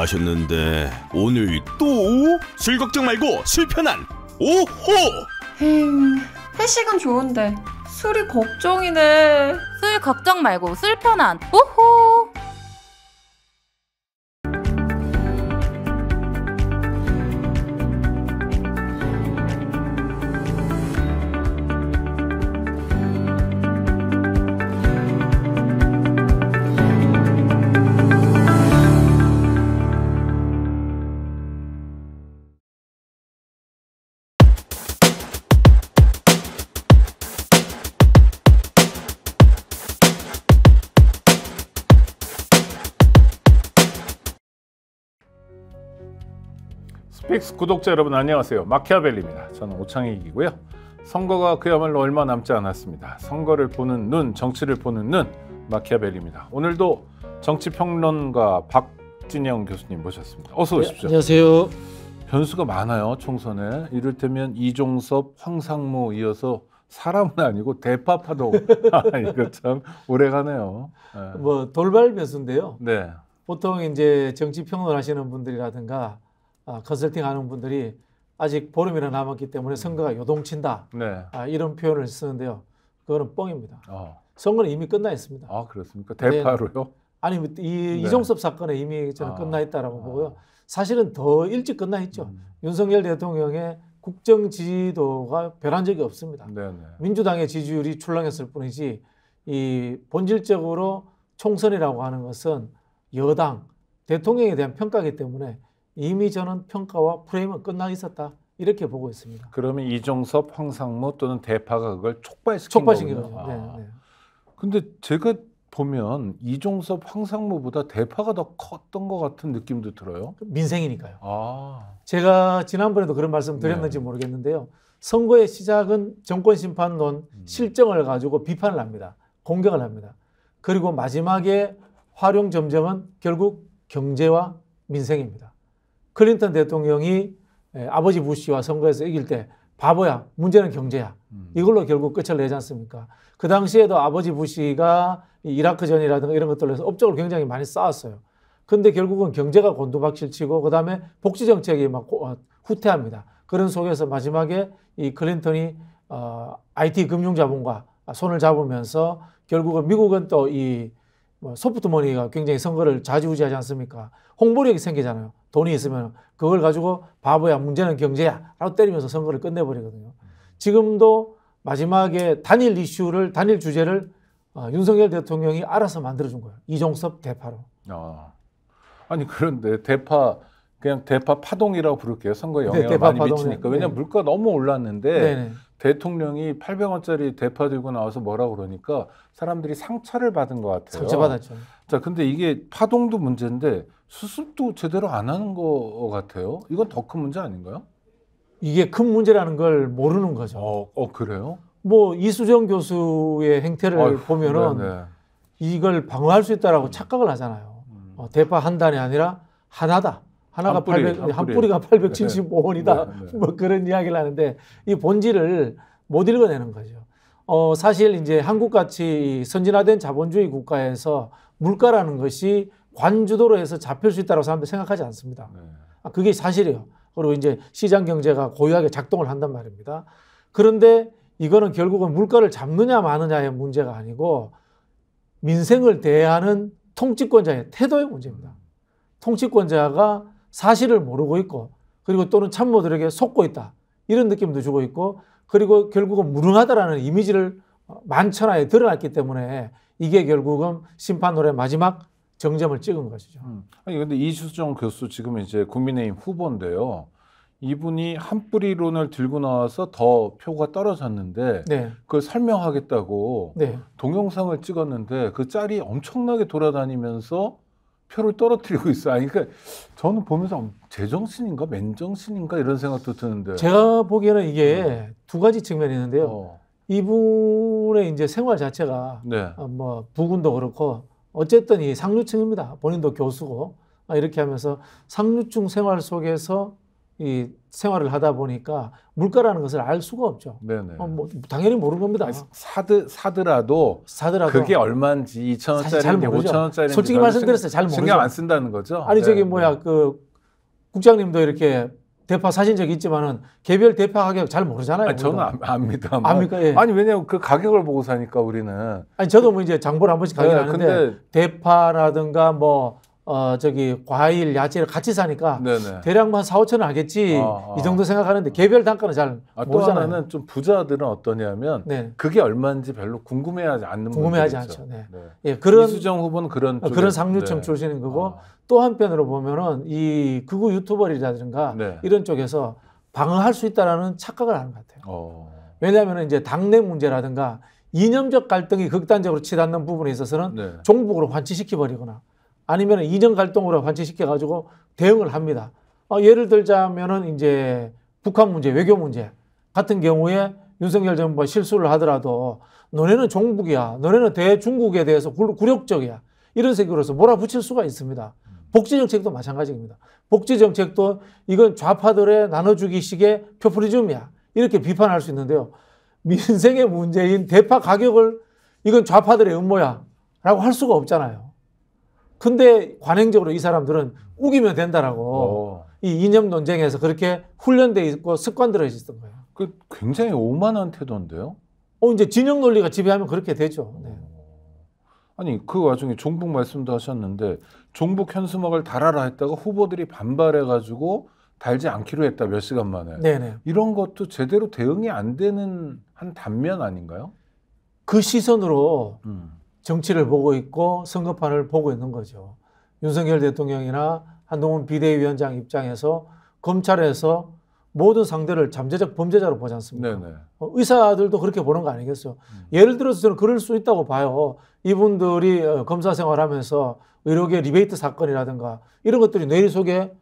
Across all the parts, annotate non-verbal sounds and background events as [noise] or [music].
마셨는데 오늘 또 술 걱정 말고 술 편한 오호. 힝 회식은 좋은데 술이 걱정이네. 술 걱정 말고 술 편한 오호. 픽스 구독자 여러분 안녕하세요. 마키아벨리입니다. 저는 오창익이고요. 선거가 그야말로 얼마 남지 않았습니다. 선거를 보는 눈, 정치를 보는 눈, 마키아벨리입니다. 오늘도 정치평론가 박진영 교수님 모셨습니다. 어서 네, 오십시오. 네, 안녕하세요. 변수가 많아요, 총선에. 이를테면 이종섭, 황상무 이어서 사람은 아니고 대파파도 [laughs] 아, 이거 참 오래가네요. 네. 뭐 돌발 변수인데요. 네. 보통 이제 정치 평론하시는 분들이라든가 아, 컨설팅 하는 분들이 아직 보름이나 남았기 때문에 선거가 요동친다. 네. 아, 이런 표현을 쓰는데요. 그거는 뻥입니다. 어. 선거는 이미 끝나 있습니다. 아, 그렇습니까? 대파로요? 네. 아니, 뭐 이 네. 이종섭 사건은 이미 저는 아. 끝나 있다라고 아. 보고요. 사실은 더 일찍 끝나 있죠. 음. 윤석열 대통령의 국정 지지도가 변한 적이 없습니다. 네네. 네. 민주당의 지지율이 출렁했을 뿐이지 이 본질적으로 총선이라고 하는 것은 여당 대통령에 대한 평가기 때문에 이미 저는 평가와 프레임은 끝나 있었다. 이렇게 보고 있습니다. 그러면 이종섭, 황상무 또는 대파가 그걸 촉발시킨 촉발시킨 거군요. 거죠. 아. 네, 네. 아. 근데 제가 보면 이종섭, 황상무보다 대파가 더 컸던 것 같은 느낌도 들어요. 민생이니까요. 아. 제가 지난번에도 그런 말씀 드렸는지 네. 모르겠는데요. 선거의 시작은 정권 심판론 음. 실정을 가지고 비판을 합니다. 공격을 합니다. 그리고 마지막에 활용 점정은 결국 경제와 민생입니다. 클린턴 대통령이 예, 아버지 부시와 선거에서 이길 때 바보야, 문제는 경제야. 음. 이걸로 결국 끝을 내지 않습니까? 그 당시에도 아버지 부시가 이라크전이라든가 이런 것들로 해서 업적을 굉장히 많이 쌓았어요. 근데 결국은 경제가 곤두박질 치고 그다음에 복지 정책이 막 어, 후퇴합니다. 그런 속에서 마지막에 이 클린턴이 어 IT 금융 자본과 손을 잡으면서 결국은 미국은 또이 뭐 소프트머니가 굉장히 선거를 좌지우지하지 않습니까? 홍보력이 생기잖아요. 돈이 있으면 그걸 가지고 바보야 문제는 경제야라고 때리면서 선거를 끝내버리거든요. 지금도 마지막에 단일 이슈를 단일 주제를 어, 윤석열 대통령이 알아서 만들어준 거예요. 이종섭 대파로. 아 아니 그런데 대파 그냥 대파 파동이라고 부를게요. 선거 네, 영향을 네, 많이 파동, 미치니까 왜냐 면 네. 물가 너무 올랐는데. 네, 네. 대통령이 800원짜리 대파 들고 나와서 뭐라 고 그러니까 사람들이 상처를 받은 것 같아요. 상처받았죠. 자, 근데 이게 파동도 문제인데 수습도 제대로 안 하는 것 같아요. 이건 더 큰 문제 아닌가요? 이게 큰 문제라는 걸 모르는 거죠. 어, 어 그래요? 뭐 이수정 교수의 행태를 어휴, 보면은 네네. 네. 이걸 방어할 수 있다라고 착각을 하잖아요. 음. 어, 대파 한 단이 아니라 하나다. 하나가 한, 뿌리, 800, 한 뿌리가 875원이다. 네, 네. 뭐 그런 이야기를 하는데 이 본질을 못 읽어내는 거죠. 어, 사실 이제 한국같이 선진화된 자본주의 국가에서 물가라는 것이 관주도로 해서 잡힐 수 있다고 사람들 생각하지 않습니다. 네. 아, 그게 사실이에요. 그리고 이제 시장 경제가 고유하게 작동을 한단 말입니다. 그런데 이거는 결국은 물가를 잡느냐 마느냐의 문제가 아니고 민생을 대하는 통치권자의 태도의 문제입니다. 음. 통치권자가 사실을 모르고 있고 그리고 또는 참모들에게 속고 있다. 이런 느낌도 주고 있고 그리고 결국은 무능하다라는 이미지를 만천하에 드러났기 때문에 이게 결국은 심판론의 마지막 정점을 찍은 것이죠. 음. 아니 근 이수정 교수 지금 이제 국민의힘 후보인데요. 이분이 한 뿌리론을 들고 나와서 더 표가 떨어졌는데 네. 그걸 설명하겠다고 네. 동영상을 찍었는데 그 짤이 엄청나게 돌아다니면서 표를 떨어뜨리고 있어. 아니, 그러니까 저는 보면서 음, 제정신인가 맨정신인가 이런 생각도 드는데. 제가 보기에는 이게 네. 두 가지 측면이 있는데요. 어. 이분의 이제 생활 자체가 네. 아, 뭐 부군도 그렇고 어쨌든 이 상류층입니다. 본인도 교수고 아, 이렇게 하면서 상류층 생활 속에서 이 생활을 하다 보니까 물가라는 것을 알 수가 없죠. 네네. 어, 뭐 당연히 모르는 겁니다. 사드 사드라도 사드라도 그게 얼마인지 2천 원짜리인지 5천 원짜리 솔직히 말씀드렸어요. 잘 모르죠. 신경 안 쓴다는 거죠. 아니 네. 저기 뭐야 네. 그 국장님도 이렇게 대파 사신 적이 있지만은 개별 대파 가격 잘 모르잖아요. 아니, 저는 압니다. 압니까? 예. 아니 왜냐면 그 가격을 보고 사니까 우리는. 아니 저도 뭐 이제 장보를 한 번씩 가긴 네, 하는데 근데... 대파라든가 뭐어 저기 과일 야채를 같이 사니까 네네. 대략 만 4, 5천 원 하겠지 아, 아. 이 정도 생각하는데 개별 단가는 잘 아, 모르잖아요. 또 하나는 좀 부자들은 어떠냐면 네. 그게 얼마인지 별로 궁금해하지 않는 궁금해하지 않죠. 있요 네. 네. 예, 그런 이수정 후보는 그런 어, 쪽에, 그런 상류층 네. 출신인 거고 아. 또 한편으로 보면은 이 극우 유튜버라든가 네. 이런 쪽에서 방어할 수 있다라는 착각을 하는 것 같아요. 어. 왜냐하면 이제 당내 문제라든가 이념적 갈등이 극단적으로 치닫는 부분에 있어서는 네. 종북으로 환치시켜버리거나 아니면 이전 갈등으로 관치시켜 가지고 대응을 합니다. 어, 예를 들자면은 이제 북한 문제, 외교 문제 같은 경우에 윤석열 정부가 실수를 하더라도 너네는 종북이야, 너네는 대중국에 대해서 굴욕적이야 이런 식으로서 몰아붙일 수가 있습니다. 복지정책도 마찬가지입니다. 복지정책도 이건 좌파들의 나눠주기식의 표프리즘이야. 이렇게 비판할 수 있는데요. 민생의 문제인 대파 가격을 이건 좌파들의 음모야. 라고 할 수가 없잖아요. 근데 관행적으로 이 사람들은 우기면 된다라고 오. 어. 이 이념 논쟁에서 그렇게 훈련돼 있고 습관들어 있었던 거예요. 그 굉장히 오만한 태도인데요. 어 이제 진영 논리가 지배하면 그렇게 되죠. 네. 어. 아니 그 와중에 종북 말씀도 하셨는데 종북 현수막을 달아라 했다가 후보들이 반발해가지고 달지 않기로 했다 몇 시간 만에. 네네. 네. 이런 것도 제대로 대응이 안 되는 한 단면 아닌가요? 그 시선으로 음. 정치를 보고 있고 선거판을 보고 있는 거죠. 윤석열 대통령이나 한동훈 비대위원장 입장에서 검찰에서 모든 상대를 잠재적 범죄자로 보지 않습니까? 네네. 네. 어, 의사들도 그렇게 보는 거 아니겠어요? 음. 예를 들어서 저는 그럴 수 있다고 봐요. 이분들이 어, 검사 생활하면서 의료계 리베이트 사건이라든가 이런 것들이 뇌리 속에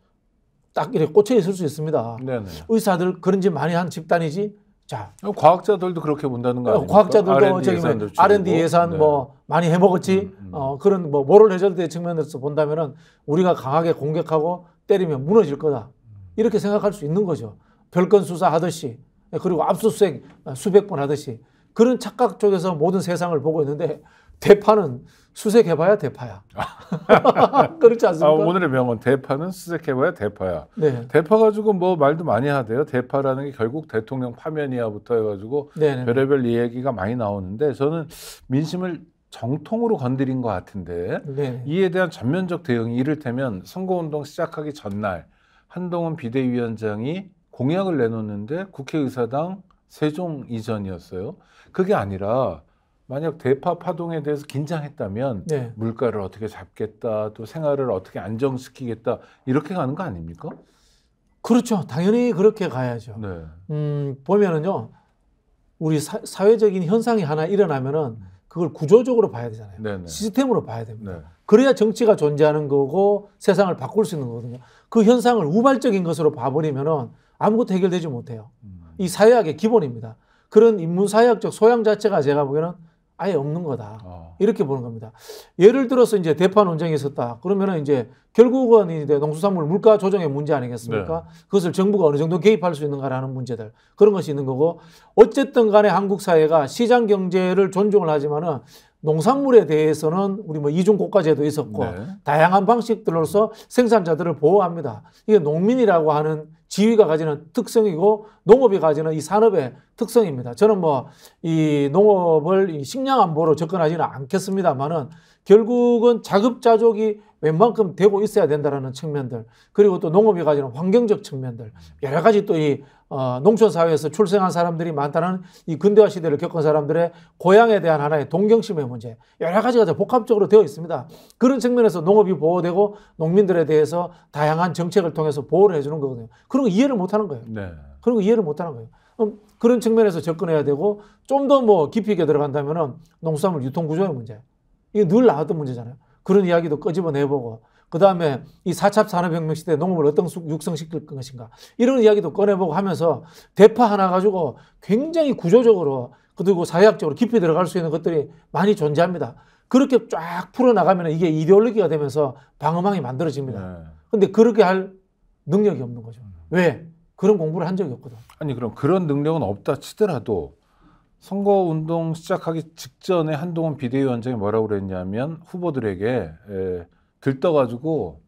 딱 이렇게 꽂혀 있을 수 있습니다. 네네. 네. 의사들 그런 짓 많이 한 집단이지 자, 어, 과학자들도 그렇게 본다는 거아니에 어, 과학자들도 저기 R&D 예산 네. 뭐 많이 해먹었지 음, 음. 어, 그런 뭐 모럴 해저드 측면에서 본다면은 우리가 강하게 공격하고 때리면 무너질 거다 이렇게 생각할 수 있는 거죠. 별건 수사 하듯이 그리고 압수수색 수백 번 하듯이 그런 착각 쪽에서 모든 세상을 보고 있는데 대파는 수색해봐야 대파야. [laughs] 그렇지 아, 않습니까? 아, 오늘의 명언 대파는 수색해봐야 대파야. 네. 대파 가지고 뭐 말도 많이 하대요. 대파라는 게 결국 대통령 파면이야부터 해가지고 네네 네, 네. 별의별 이야기가 많이 나오는데 저는 민심을 정통으로 건드린 것 같은데 네네. 네. 이에 대한 전면적 대응이 이를테면 선거운동 시작하기 전날 한동훈 비대위원장이 공약을 내놓는데 국회의사당 세종 이전이었어요. 그게 아니라 만약 대파 파동에 대해서 긴장했다면 네. 물가를 어떻게 잡겠다 또 생활을 어떻게 안정시키겠다 이렇게 가는 거 아닙니까? 그렇죠. 당연히 그렇게 가야죠. 네. 음, 보면은요. 우리 사, 회적인 현상이 하나 일어나면은 그걸 구조적으로 봐야 되잖아요. 네네. 네. 시스템으로 봐야 됩니다. 네. 그래야 정치가 존재하는 거고 세상을 바꿀 수 있는 거거든요. 그 현상을 우발적인 것으로 봐버리면은 아무것도 해결되지 못해요. 음. 이 사회학의 기본입니다. 그런 인문사회학적 소양 자체가 제가 보기에는 아예 없는 거다. 어. 이렇게 보는 겁니다. 예를 들어서 이제 대파 논쟁이 있었다. 그러면은 이제 결국은 이제 농수산물 물가 조정의 문제 아니겠습니까? 네. 그것을 정부가 어느 정도 개입할 수 있는가라는 문제들 그런 것이 있는 거고 어쨌든 간에 한국 사회가 시장 경제를 존중을 하지만은 농산물에 대해서는 우리 뭐 이중 고가제도 있었고 네. 다양한 방식들로서 생산자들을 보호합니다. 이게 농민이라고 하는 지위가 가지는 특성이고 농업이 가지는 이 산업의 특성입니다. 저는 뭐 이 농업을 식량 안보로 접근하지는 않겠습니다만은 결국은 자급자족이 웬만큼 되고 있어야 된다라는 측면들 그리고 또 농업이 가지는 환경적 측면들 여러 가지 또이 어, 농촌 사회에서 출생한 사람들이 많다는 이 근대화 시대를 겪은 사람들의 고향에 대한 하나의 동경심의 문제 여러 가지가 다 복합적으로 되어 있습니다. 그런 측면에서 농업이 보호되고 농민들에 대해서 다양한 정책을 통해서 보호를 해주는 거거든요. 그런 거 이해를 못하는 거예요. 네. 그런 거 이해를 못하는 거예요. 그럼 그런 측면에서 접근해야 되고 좀 더 뭐 깊이 있게 들어간다면은 농수산물 유통 구조의 문제 이게 늘 나왔던 문제잖아요. 그런 이야기도 꺼집어내보고그 다음에 이 4차 산업혁명 시대 에 농업을 어떤 육성시킬 것인가 이런 이야기도 꺼내보고 하면서 대파 하나 가지고 굉장히 구조적으로 그리고 사회학적으로 깊이 들어갈 수 있는 것들이 많이 존재합니다. 그렇게 쫙 풀어나가면 이게 이데올로기가 되면서 방어망이 만들어집니다. 그런데 네. 그렇게 할 능력이 없는 거죠. 왜? 그런 공부를 한 적이 없거든. 아니 그럼 그런 능력은 없다 치더라도 선거 운동 시작하기 직전에 한동훈 비대위원장이 뭐라고 그랬냐면 후보들에게 에, 들떠가지고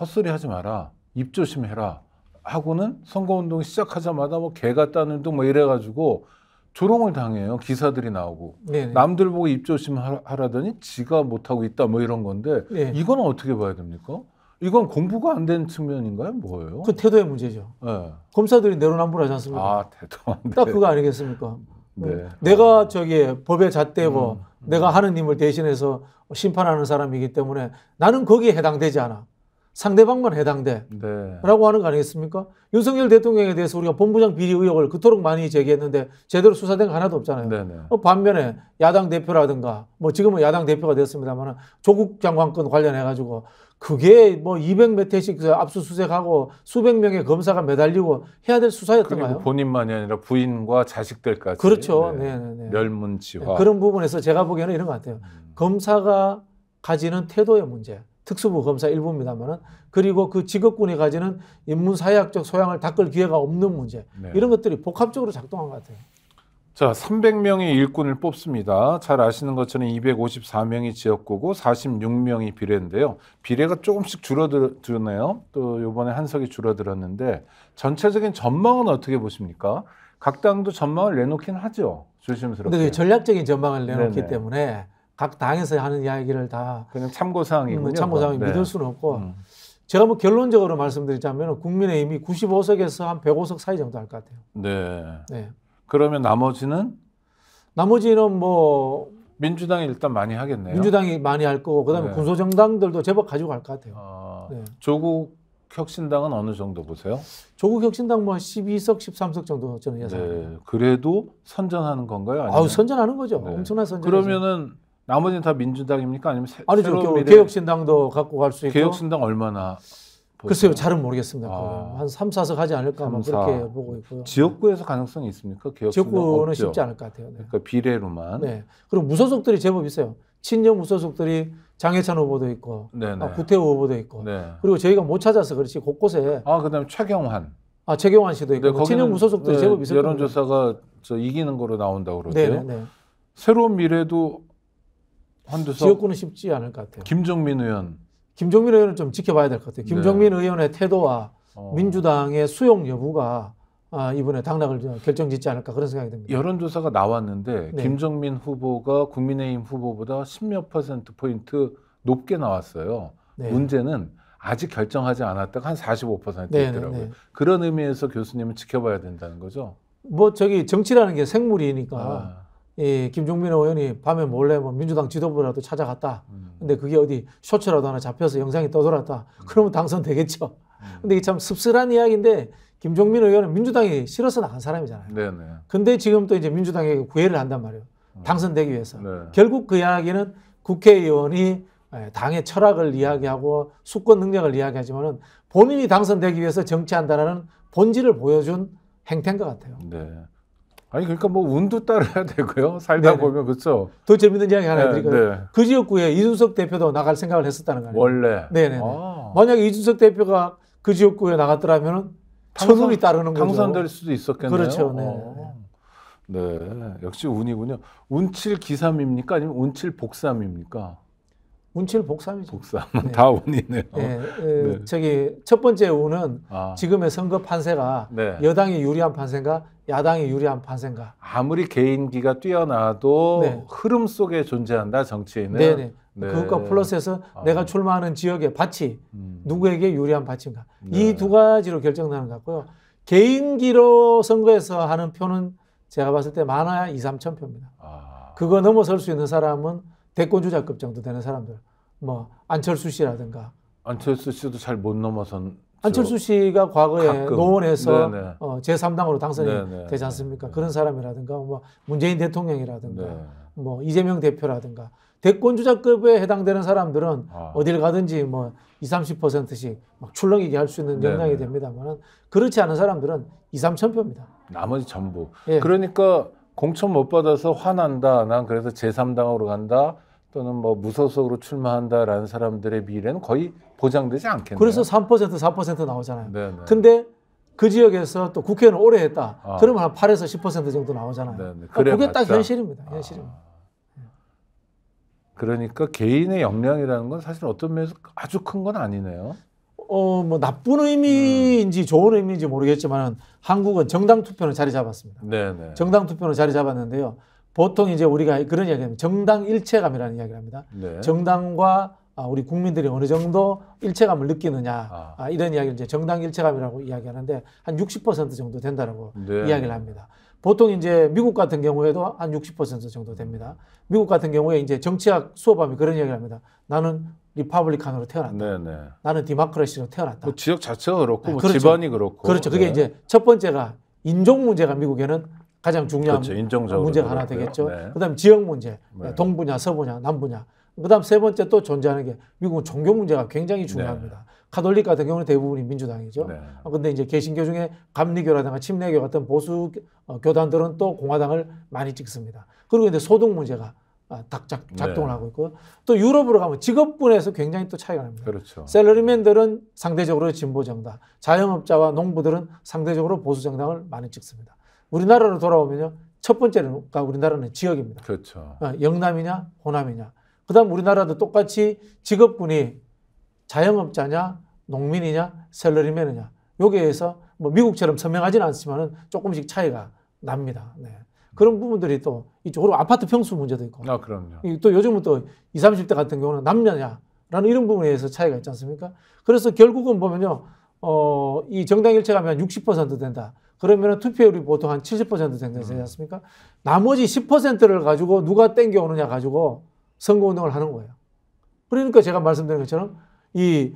헛소리 하지 마라. 입 조심해라. 하고는 선거 운동 시작하자마자 뭐개 같다는 운뭐 이래가지고 조롱을 당해요. 기사들이 나오고 네네. 네. 남들 보고 입 조심하라더니 지가 못하고 있다 뭐 이런 건데 네. 이건 어떻게 봐야 됩니까? 이건 공부가 안 되는 측면인가요? 뭐예요? 그 태도의 문제죠. 네. 검사들이 내로남불하지 않습니까? 아 [laughs] 태도. 딱 그거 아니겠습니까? 뭐 네. 내가 저기 법에 잣대고 음, 음. 내가 하느님을 대신해서 심판하는 사람이기 때문에 나는 거기에 해당되지 않아. 상대방만 해당돼. 네. 라고 하는 거 아니겠습니까? 윤석열 대통령에 대해서 우리가 본부장 비리 의혹을 그토록 많이 제기했는데 제대로 수사된 거 하나도 없잖아요. 네네. 네. 어, 반면에 야당 대표라든가 뭐 지금은 야당 대표가 됐습니다만 조국 장관권 관련해가지고 그게 뭐 200몇 회씩 그 압수수색하고 수백 명의 검사가 매달리고 해야 될 수사였던가요? 본인만이 아니라 부인과 자식들까지. 그렇죠. 네. 네네네. 멸문지화. 네, 그런 부분에서 제가 보기에는 이런 것 같아요. 음. 검사가 가지는 태도의 문제. 특수부 검사 일부입니다만은 그리고 그 직업군이 가지는 인문사회학적 소양을 닦을 기회가 없는 문제 네. 이런 것들이 복합적으로 작동한 것 같아요. 자, 300명의 일꾼을 뽑습니다. 잘 아시는 것처럼 254명이 지역구고 46명이 비례인데요. 비례가 조금씩 줄어들었네요. 또 이번에 한석이 줄어들었는데 전체적인 전망은 어떻게 보십니까? 각 당도 전망을 내놓긴 하죠. 조심스럽게. 근데 그 전략적인 전망을 내놓기 네네. 때문에 각 당에서 하는 이야기를 다 그냥 참고 사항이군요. 음, 참고 사항 네. 믿을 수는 없고 음. 제가 뭐 결론적으로 말씀드리자면 국민의힘이 95석에서 한 105석 사이 정도 할 것 같아요. 네. 네. 그러면 나머지는 나머지는 뭐 민주당이 일단 많이 하겠네요. 민주당이 많이 할 거고 그다음에 네. 군소 정당들도 제법 가지고 갈 것 같아요. 아, 네. 조국 혁신당은 어느 정도 보세요? 조국 혁신당 뭐 12석, 13석 정도 저는 예상합니다. 네. 그래도 선전하는 건가요? 아니면? 아우 선전하는 거죠. 네. 엄청난 선전. 그러면은 나머지는 다 민주당입니까? 아니면 새, 아니죠. 새로운 개혁신당도 갖고 갈 수 있고. 개혁신당 얼마나 글쎄요, 잘은 모르겠습니다. 아. 한 3, 4석 하지 않을까 3, 그렇게 보고 있고요. 지역구에서 가능성이 있습니까? 지역구는 쉽지 않을 것 같아요. 네. 그러니까 비례로만. 네. 그리고 무소속들이 제법 있어요. 친정 무소속들이 장해찬 후보도 있고, 네, 아, 네. 구태호 후보도 있고, 네. 그리고 저희가 못 찾아서 그렇지 곳곳에. 아, 그다음 최경환. 아, 최경환 씨도 있고, 네, 뭐 친형 무소속들이 네, 제법 있을 겁 여론조사가 저 이기는 거로 나온다 그러대요. 네, 네, 새로운 미래도 한두 석. 지역구는 쉽지 않을 것 같아요. 김종민 의원. 김종민 의원을 좀 지켜봐야 될 것 같아요. 김종민 네. 의원의 태도와 어. 민주당의 수용 여부가 아, 이번에 당락을 결정짓지 않을까 그런 생각이 듭니다. 여론조사가 나왔는데 네. 김정민 후보가 국민의힘 후보보다 1몇 퍼센트 포인트 높게 나왔어요. 네. 문제는 아직 결정하지 않았다가 한45% 있더라고요. 네, 그런 의미에서 교수님은 지켜봐야 된다는 거죠. 뭐 저기 정치라는 게 생물이니까 아. 이 예, 김종민 의원이 밤에 몰래 뭐 민주당 지도부라도 찾아갔다. 음. 근데 그게 어디 쇼츠라도 하나 잡혀서 영상이 떠돌았다. 그러면 당선되겠죠. 근데 이게 참 씁쓸한 이야기인데 김종민 의원은 민주당이 싫어서 나간 사람이잖아요. 네네. 네. 근데 지금 또 이제 민주당에 게 구애를 한단 말이에요. 음. 당선되기 위해서. 네. 결국 그 이야기는 국회의원이 예, 당의 철학을 이야기하고 수권 능력을 이야기하지만은 본인이 당선되기 위해서 정치한다라는 본질을 보여준 행태인 것 같아요. 네. 아니 그러니까 뭐 운도 따라야 되고요. 음. 살다 네네. 보면 그렇죠. 더 재밌는 이야기 하나 네, 드릴까요? 네. 그 지역구에 이준석 대표도 나갈 생각을 했었다는 거예요. 원래. 네네. 아. 만약에 이준석 대표가 그 지역구에 나갔더라면 당 천운이 따르는 거죠. 당선될 수도 있었겠네요. 그렇죠. 네. 어. 네. 역시 운이군요. 운칠 기삼입니까? 아니면 운칠 복삼입니까? 운칠 복삼이죠. 복삼. 네. 다 운이네요. 네. 어. 네. 저기 첫 번째 운은 아. 지금의 선거 판세가 네. 여당이 유리한 판세인가 야당이 유리한 판세인가. 아무리 개인기가 뛰어나도 네. 흐름 속에 존재한다 정치인은. 네네. 네. 네. 그것과 플러스해서 아. 내가 출마하는 지역의 밭이 음. 누구에게 유리한 밭인가. 이 두 가지로 결정나는 것 같고요. 개인기로 선거에서 하는 표는 제가 봤을 때 많아야 2, 3천 표입니다. 아. 그거 넘어설 수 있는 사람은 대권 주자급 정도 되는 사람들 뭐 안철수 씨라든가 안철수 씨도 잘 못 넘어선 안철수 씨가 과거에 가끔. 노원에서 어, 제3당으로 당선이 네네. 되지 않습니까? 네네. 그런 사람이라든가 뭐 문재인 대통령이라든가 네. 뭐 이재명 대표라든가 대권 주자급에 해당되는 사람들은 아. 어딜 가든지 뭐 20, 30%씩 막 출렁이게 할 수 있는 역량이 됩니다만은 그렇지 않은 사람들은 2, 3천 표입니다. 나머지 전부. 예. 그러니까 공천 못 받아서 화난다. 난 그래서 제3당으로 간다. 또는 뭐 무소속으로 출마한다라는 사람들의 미래는 거의 보장되지 않겠네요. 그래서 3% 4% 나오잖아요. 네네. 네. 근데 그 지역에서 또 국회의원을 오래 했다. 아. 그러면 한 8에서 10% 정도 나오잖아요. 네네. 그래 그러니까 그게 맞다. 딱 현실입니다. 현실입니다. 아. 그러니까 개인의 역량이라는 건 사실 어떤 면에서 아주 큰 건 아니네요. 어, 뭐 나쁜 의미인지 좋은 의미인지 모르겠지만 한국은 정당 투표는 자리 잡았습니다. 네네. 네. 정당 투표는 자리 잡았는데요. 보통 이제 우리가 그런 이야기하면 정당 일체감이라는 이야기를 합니다. 네. 정당과 아, 우리 국민들이 어느 정도 일체감을 느끼느냐 아. 아 이런 이야기를 이제 정당 일체감이라고 이야기하는데 한 60% 정도 된다라고 네. 이야기를 합니다. 보통 이제 미국 같은 경우에도 한 60% 정도 됩니다. 미국 같은 경우에 이제 정치학 수업하면 그런 이야기를 합니다. 나는 리파블리칸으로 태어났다. 네네. 나는 디마크러시로 태어났다. 뭐 지역 자체가 그렇고 네, 뭐 그렇죠. 집안이 그렇고. 그렇죠. 그게 네. 이제 첫 번째가 인종 문제가 미국에는 가장 중요한 그렇죠. 문제가 하나 그렇고요. 되겠죠. 네. 그다음 지역 문제, 네. 동부냐, 서부냐, 남부냐. 그다음 세 번째 또 존재하는 게 미국은 종교 문제가 굉장히 네. 중요합니다. 카톨릭 같은 경우는 대부분이 민주당이죠. 네. 아, 근데 이제 개신교 중에 감리교라든가 침례교 같은 보수 어, 교단들은 또 공화당을 많이 찍습니다. 그리고 이제 소득 문제가 딱 아, 작, 네. 작동을 네. 하고 있고 또 유럽으로 가면 직업군에서 굉장히 또 차이가 납니다. 그렇죠. 셀러리맨들은 상대적으로 진보 정당, 자영업자와 농부들은 상대적으로 보수 정당을 많이 찍습니다. 우리나라로 돌아오면요. 첫 번째가 우리나라는 지역입니다. 그렇죠. 어, 영남이냐, 호남이냐. 그다음 우리나라도 똑같이 직업군이 자영업자냐, 농민이냐, 셀러리맨이냐. 여기에서 뭐 미국처럼 선명하지는 않지만 조금씩 차이가 납니다. 네. 그런 부분들이 또 이쪽으로 아파트 평수 문제도 있고. 아, 그럼요. 또 요즘은 또 20, 30대 같은 경우는 남녀냐라는 이런 부분에 대해서 차이가 있지 않습니까? 그래서 결국은 보면요. 어, 이 정당 일체가면 60% 된다. 그러면 투표율이 보통 한 70% 정도 음. 되지 않습니까? 음. 나머지 10%를 가지고 누가 땡겨오느냐 가지고 선거운동을 하는 거예요. 그러니까 제가 말씀드린 것처럼 이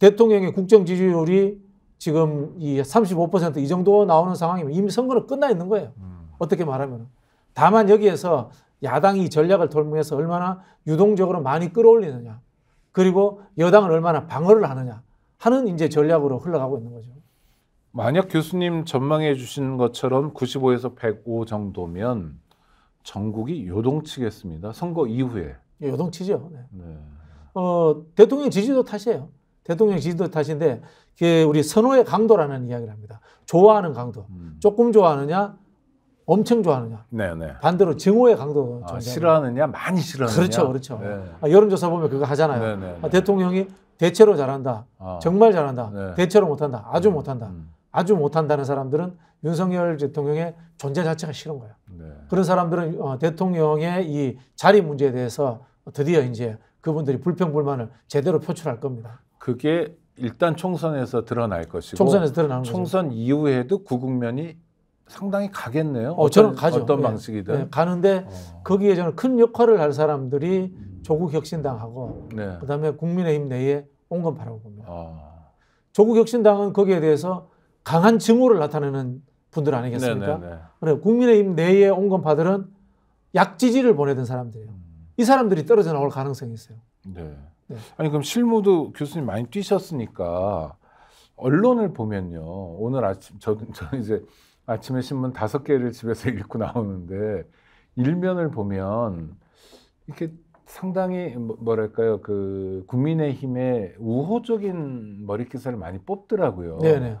대통령의 국정 지지율이 지금 이 35%이 정도 나오는 상황이면 이미 선거는 끝나 있는 거예요. 음. 어떻게 말하면. 다만 여기에서 야당이 전략을 돌면서 얼마나 유동적으로 많이 끌어올리느냐. 그리고 여당을 얼마나 방어를 하느냐 하는 이제 전략으로 흘러가고 있는 거죠. 만약 교수님 전망해 주신 것처럼 95에서 105 정도면 전국이 요동치겠습니다. 선거 이후에. 예, 요동치죠. 네. 네. 어, 대통령 지지도 탓이에요. 대통령 지지도 탓인데 우리 선호의 강도라는 이야기를 합니다. 좋아하는 강도. 음. 조금 좋아하느냐, 엄청 좋아하느냐. 네, 네. 반대로 증오의 강도 아, 싫어하느냐, 많이 싫어하느냐. 그렇죠, 그렇죠. 네. 아, 여론조사 보면 그거 하잖아요. 네, 네, 아, 네. 대통령이 대체로 잘한다, 아, 정말 잘한다, 대체로 못한다, 아주 음, 못한다, 음. 아주 못한다는 사람들은 윤석열 대통령의 존재 자체가 싫은 거예요. 그런 사람들은 어, 대통령의 이 자리 문제에 대해서 드디어 이제 그분들이 불평 불만을 제대로 표출할 겁니다. 그게 일단 총선에서 드러날 것이고 총선에서 드러나는 총선 거죠. 이후에도 구국면이 상당히 가겠네요. 어, 저는 가죠. 어떤 예. 방식이든 네, 네, 가는데 어. 거기에 저는 큰 역할을 할 사람들이 조국 혁신당하고 네. 그다음에 국민의힘 내에 온건파라고 봅니다. 어. 조국 혁신당은 거기에 대해서 강한 증오를 나타내는 분들 아니겠습니까? 네, 네, 네. 그래, 국민의힘 내에 온건파들은 약지지를 보내던 사람들이에요. 음. 이 사람들이 떨어져 나올 가능성이 있어요. 네. 아니 그럼 실무도 교수님 많이 뛰셨으니까 언론을 보면요. 오늘 아침 저, 저 이제 아침에 신문 다섯 개를 집에서 [laughs] 읽고 나오는데 일면을 보면 이렇게 상당히 뭐, 뭐랄까요 그 국민의힘의 우호적인 머릿 기사를 많이 뽑더라고요. 네네.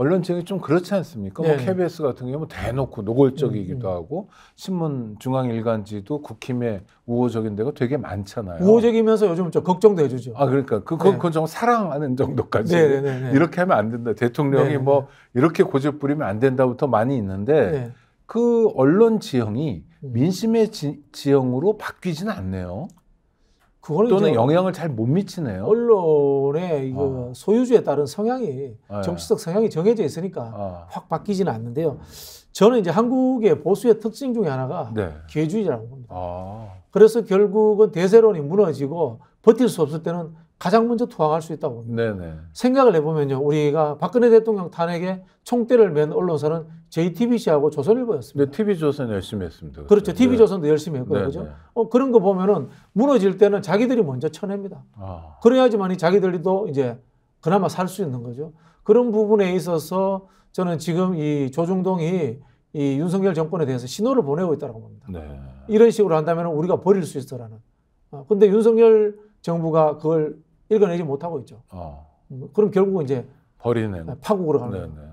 언론청이 좀 그렇지 않습니까? 뭐 네. 뭐 KBS 같은 경우 는 뭐 대놓고 노골적이기도 음, 음. 음. 하고 신문 중앙 일간지도 국힘의 우호적인 데가 되게 많잖아요. 우호적이면서 요즘 좀 걱정도 해주죠. 아 그러니까 그, 그 네. 그 좀 사랑하는 정도까지 네, 네, 네, 네, 이렇게 하면 안 된다. 대통령이 뭐 이렇게 고집 부리면 안 된다부터 많이 있는데 그 언론 지형이 음. 민심의 지, 지형으로 바뀌지는 않네요. 그거는 또는 영향을 잘 못 미치네요. 언론의 이거 그 아. 소유주에 따른 성향이 아, 예. 정치적 성향이 정해져 있으니까 아. 확 바뀌지는 않는데요. 저는 이제 한국의 보수의 특징 중에 하나가 네. 기주의라고 봅니다. 아. 그래서 결국은 대세론이 무너지고 버틸 수 없을 때는 가장 먼저 투항할 수 있다고 봅니다. 네네. 생각을 해보면요, 우리가 박근혜 대통령 탄핵에 총대를 맨 언론사는 JTBC하고 조선일보였습니다. 네, TV조선 열심히 했습니다. 그렇죠. TV조선도 네. 열심히 했고 네, 그죠? 네. 어, 그런 거 보면은 무너질 때는 자기들이 먼저 쳐냅니다. 아. 그래야지만이 자기들도 이제 그나마 살 수 있는 거죠. 그런 부분에 있어서 저는 지금 이 조중동이 이 윤석열 정권에 대해서 신호를 보내고 있다고 봅니다. 네. 이런 식으로 한다면 우리가 버릴 수 있어라는. 어, 근데 윤석열 정부가 그걸 읽어내지 못하고 있죠. 아. 음, 그럼 결국은 이제 버리는 아, 파국으로 가는 네, 거예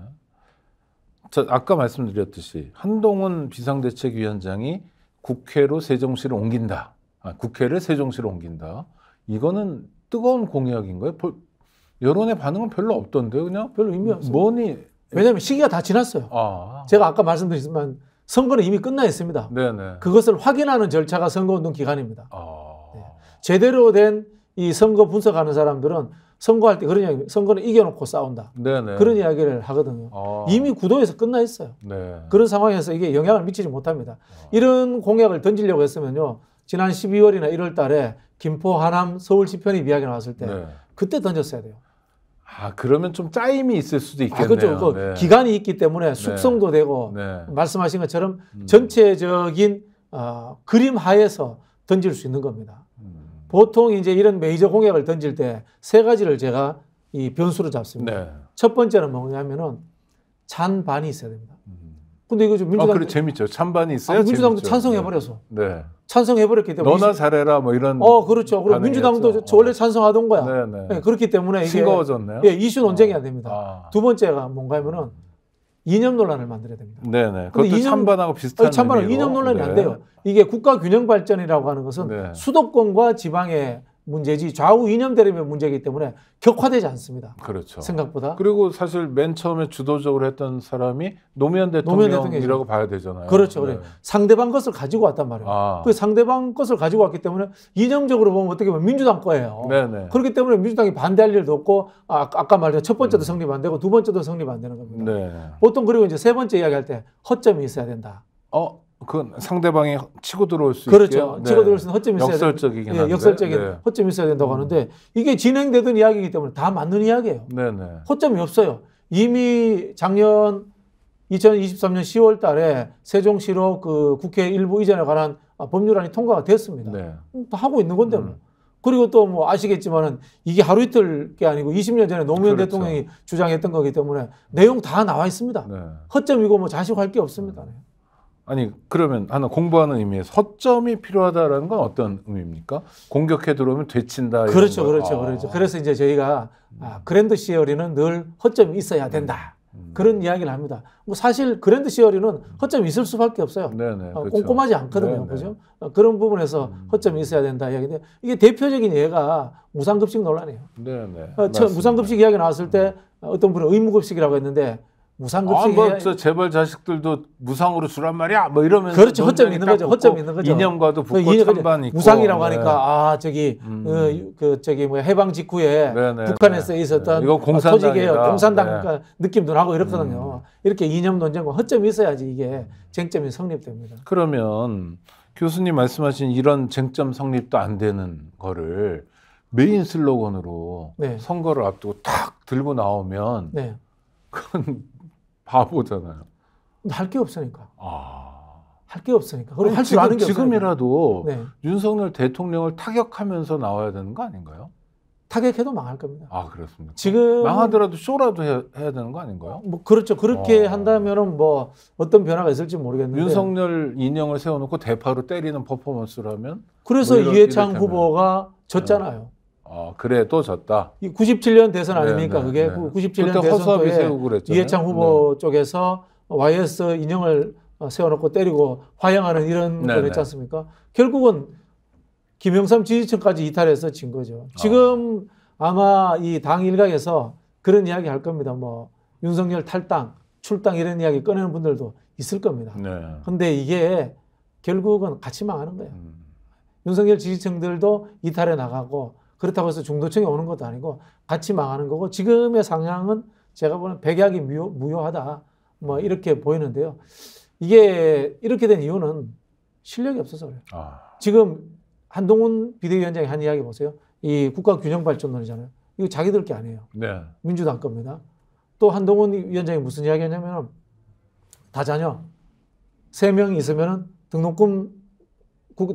아까 말씀드렸듯이 한동훈 비상대책위원장이 국회로 세종시를 옮긴다. 아, 국회를 세종시로 옮긴다. 이거는 뜨거운 공약인 가요 보, 여론의 반응은 별로 없던데요. 그냥 별로 의미 없어요. 뭐니? 왜냐하면 시기가 다 지났어요. 아. 제가 아까 말씀드렸지만 선거는 이미 끝나 있습니다. 네네. 그것을 확인하는 절차가 선거운동 기간입니다. 아. 네. 제대로 된 이 선거 분석하는 사람들은 선거할 때 그런 이야기, 선거는 이겨놓고 싸운다. 네네. 그런 이야기를 하거든요. 아. 이미 구도에서 끝나 있어요. 네. 그런 상황에서 이게 영향을 미치지 못합니다. 아. 이런 공약을 던지려고 했으면요. 지난 12월이나 1월 달에 김포, 하남, 서울시 편이 이야기 나왔을 때 네. 그때 던졌어야 돼요. 아 그러면 좀 짜임이 있을 수도 아, 있겠네요. 아, 그렇죠. 그 네. 기간이 있기 때문에 네. 숙성도 네. 되고 네. 말씀하신 것처럼 음. 전체적인 어, 그림 하에서 던질 수 있는 겁니다. 보통 이제 이런 메이저 공약을 던질 때 세 가지를 제가 이 변수로 잡습니다. 네. 첫 번째는 뭐냐면은 찬반이 있어야 됩니다. 음. 근데 이거 좀 민주당 아, 그래 재밌죠. 찬반이 있어야 아, 민주당도 찬성해 버려서. 네. 네. 찬성해 버렸기 때문에 너나 잘해라 뭐 이런. 어 그렇죠. 그리고 민주당도 저 어. 원래 찬성하던 거야. 네, 네. 네, 그렇기 때문에 이거워졌네요 예, 이슈 논쟁이 어. 안 됩니다. 아. 두 번째가 뭔가면은 하 이념 논란을 만들어야 됩니다. 네네. 네. 그것도 이념, 찬반하고 비슷한 찬반은 이념 논란이 네. 안 돼요. 이게 국가 균형 발전이라고 하는 것은 네. 수도권과 지방의 문제지 좌우 이념대립의 문제이기 때문에 격화되지 않습니다. 그렇죠. 생각보다. 그리고 사실 맨 처음에 주도적으로 했던 사람이 노무현 대통령이라고 봐야 되잖아요. 그렇죠. 네. 상대방 것을 가지고 왔단 말이에요. 아. 그 상대방 것을 가지고 왔기 때문에 이념적으로 보면 어떻게 보면 민주당 거예요. 네네. 그렇기 때문에 민주당이 반대할 일도 없고 아, 까 말했던 첫 번째도 음. 성립 안 되고 두 번째도 성립 안 되는 겁니다. 네. 보통 그리고 이제 세 번째 이야기할 때 허점이 있어야 된다. 어, 그건 상대방이 치고 들어올 수 그렇죠. 있게? 치고 들어올 네, 수 있는 허점이 역설적이긴 예, 한데. 역설적인 네. 허점이 있어야 된다고 음. 하는데 이게 진행되던 이야기이기 때문에 다 맞는 이야기예요. 네네. 네. 허점이 없어요. 이미 작년 2023년 10월 달에 세종시로 그 국회 일부 이전에 관한 법률안이 통과가 됐습니다. 네. 다 하고 있는 건데 뭐. 음. 그리고 또 뭐 아시겠지만은 이게 하루 이틀 게 아니고 20년 전에 노무현 그렇죠. 대통령이 주장했던 거기 때문에 내용 다 나와 있습니다. 네. 허점이고 뭐 자식할 게 없습니다. 네. 아니 그러면 하나 공부하는 의미에서 허점이 필요하다라는 건 어떤 의미입니까? 공격해 들어오면 되친다. 그렇죠, 거. 그렇죠, 그렇죠. 아. 그렇죠. 그래서 이제 저희가 아, 그랜드 시어리는 늘 허점이 있어야 음. 된다. 음. 그런 이야기를 합니다. 뭐 사실 그랜드 시어리는 허점이 있을 수밖에 없어요. 네네, 어, 그렇죠. 꼼꼼하지 않거든요, 네네. 그죠? 어, 그런 부분에서 음. 허점이 있어야 된다 이야기인데 이게 대표적인 예가 무상급식 논란이에요. 네네. 어, 무상급식 이야기 나왔을 때 음. 어떤 분은 의무급식이라고 했는데 무상급식. 아, 뭐저 재벌 자식들도 무상으로 주란 말이야. 뭐 이러면서 그렇죠. 허점 있는 거죠. 허점 있는 거죠. 이념과도 그 붙고 그 찬반 있고. 무상이라고 하니까 네. 아 저기 음. 어, 그 저기 뭐 해방 직후에 네네, 네, 북한에서 네 있었던 네, 이거 아, 네. 공산당 토지개혁, 공산당 네. 느낌도 나고 이렇거든요. 음. 이렇게 이념 논쟁과 허점이 있어야지 이게 쟁점이 성립됩니다. 그러면 교수님 말씀하신 이런 쟁점 성립도 안 되는 거를 메인 슬로건으로 네. 선거를 앞두고 탁 들고 나오면. 그건 바보잖아요. 할 게 없으니까. 아. 할 게 없으니까. 그리 할줄 지금, 아는 게 지금이라도 네. 윤석열 대통령을 타격하면서 나와야 되는 거 아닌가요? 타격해도 망할 겁니다. 아 그렇습니까? 지금 망하더라도 쇼라도 해, 야 되는 거 아닌가요? 뭐 그렇죠. 그렇게 어... 한다면뭐 어떤 변화가 있을지 모르겠는데 윤석열 인형을 세워놓고 대파로 때리는 퍼포먼스라면 그래서 뭐 이런, 창 이렇다면. 후보가 졌잖아요. 네. 어, 그래도 졌다. 97년 대선 네, 아닙니까? 네, 그게 97년 대선 때 이해창 후보 쪽에서 YS 인형을 어, 세워놓고 때리고 화형하는 이런 걸 했지 않습니까? 결국은 김영삼 지지층까지 이탈해서 진 거죠. 지금 아. 아마 이 당 일각에서 그런 이야기 할 겁니다. 뭐 윤석열 탈당, 출당 이런 이야기 꺼내는 분들도 있을 겁니다. 네. 근데 이게 결국은 같이 망하는 거예요. 음. 윤석열 지지층들도 이탈해 나가고 그렇다고 해서 중도층이 오는 것도 아니고 같이 망하는 거고 지금의 상향은 제가 보는 백약이 무효, 하다뭐 이렇게 보이는데요. 이게 이렇게 된 이유는 실력이 없어서 그래요. 아. 지금 한동훈 비대위원장이 한 이야기 보세요. 이 국가 균형 발전론이잖아요. 이거 자기들 게 아니에요. 네. 민주당 겁니다. 또 한동훈 위원장이 무슨 이야기 했냐면은다 자녀 세 명 있으면은 등록금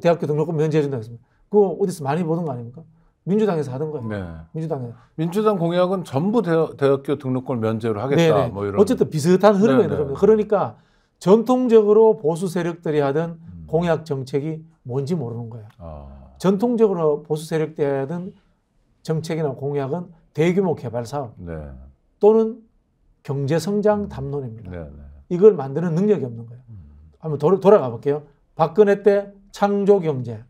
대학교 등록금 면제해 준다고 했습니다. 그거 어디서 많이 보는 거 아닙니까? 민주당에서 하던 거예요. 네. 민주당에서. 민주당 공약은 전부 대학, 교 등록금 면제로 하겠다. 네네. 네. 뭐 이런. 어쨌든 비슷한 흐름이 있는 겁니다. 그러니까 전통적으로 보수 세력들이 하던 음. 공약 정책이 뭔지 모르는 거예요. 아. 전통적으로 보수 세력들이 하던 정책이나 공약은 대규모 개발 사업 네. 또는 경제 성장 음. 담론입니다. 네네. 네. 이걸 만드는 능력이 없는 거예요. 음. 한번 돌아가 볼게요. 박근혜 때 창조 경제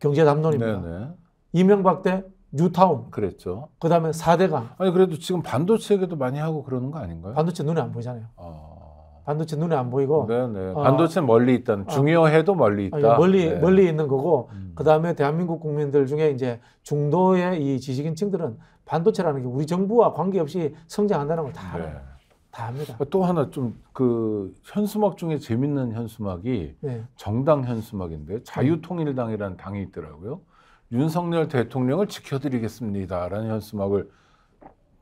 경제 담론입니다. 네네. 네. 이명박 때 뉴타운. 그랬죠. 그 다음에 4대가 아니, 그래도 지금 반도체 얘기도 많이 하고 그러는 거 아닌가요? 반도체 눈에 안 보이잖아요. 어... 반도체 눈에 안 보이고. 네네. 어. 반도체 어... 멀리 있다. 는 중요해도 멀리 아, 예, 있다. 멀리, 네. 멀리 있는 거고. 음. 그 다음에 대한민국 국민들 중에 이제 중도의 이 지식인층들은 반도체라는 게 우리 정부와 관계없이 성장한다는 걸다 네. 알아요. 다 합니다. 또 하나 좀 그 현수막 중에 재밌는 현수막이 네. 정당 현수막인데 자유통일당이라는 당이 있더라고요. 윤석열 대통령을 지켜드리겠습니다라는 현수막을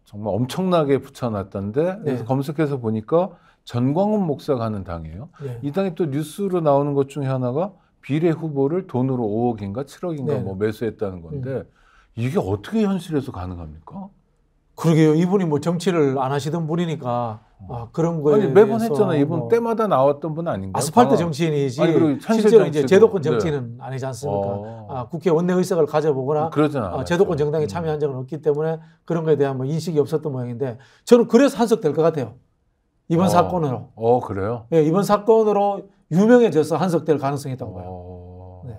정말 엄청나게 붙여놨던데 네. 그래서 검색해서 보니까 전광훈 목사가 하는 당이에요. 네. 이 당이 또 뉴스로 나오는 것 중에 하나가 비례 후보를 돈으로 5억인가 7억인가 뭐 매수했다는 건데 음. 이게 어떻게 현실에서 가능합니까? 그러게요. 이분이 뭐 정치를 안 하시던 분이니까 아, 아, 그런 거에 아니 매번 했잖아 이분 뭐 때마다 나왔던 분아닌가 아스팔트 아. 정치인이지. 아니, 실제로 정치도. 이제 제도권 정치인은 네. 아니지 않습니까? 어. 아, 국회 원내의석을 가져보거나 음, 어, 제도권 정당에 참여한 적은 없기 때문에 그런 거에 대한 뭐 인식이 없었던 모양인데 저는 그래서 한석될 것 같아요. 이번 어. 사건으로. 어 그래요? 예, 이번 사건으로 유명해져서 한석될 가능성이 있다고 봐요. 어. 네.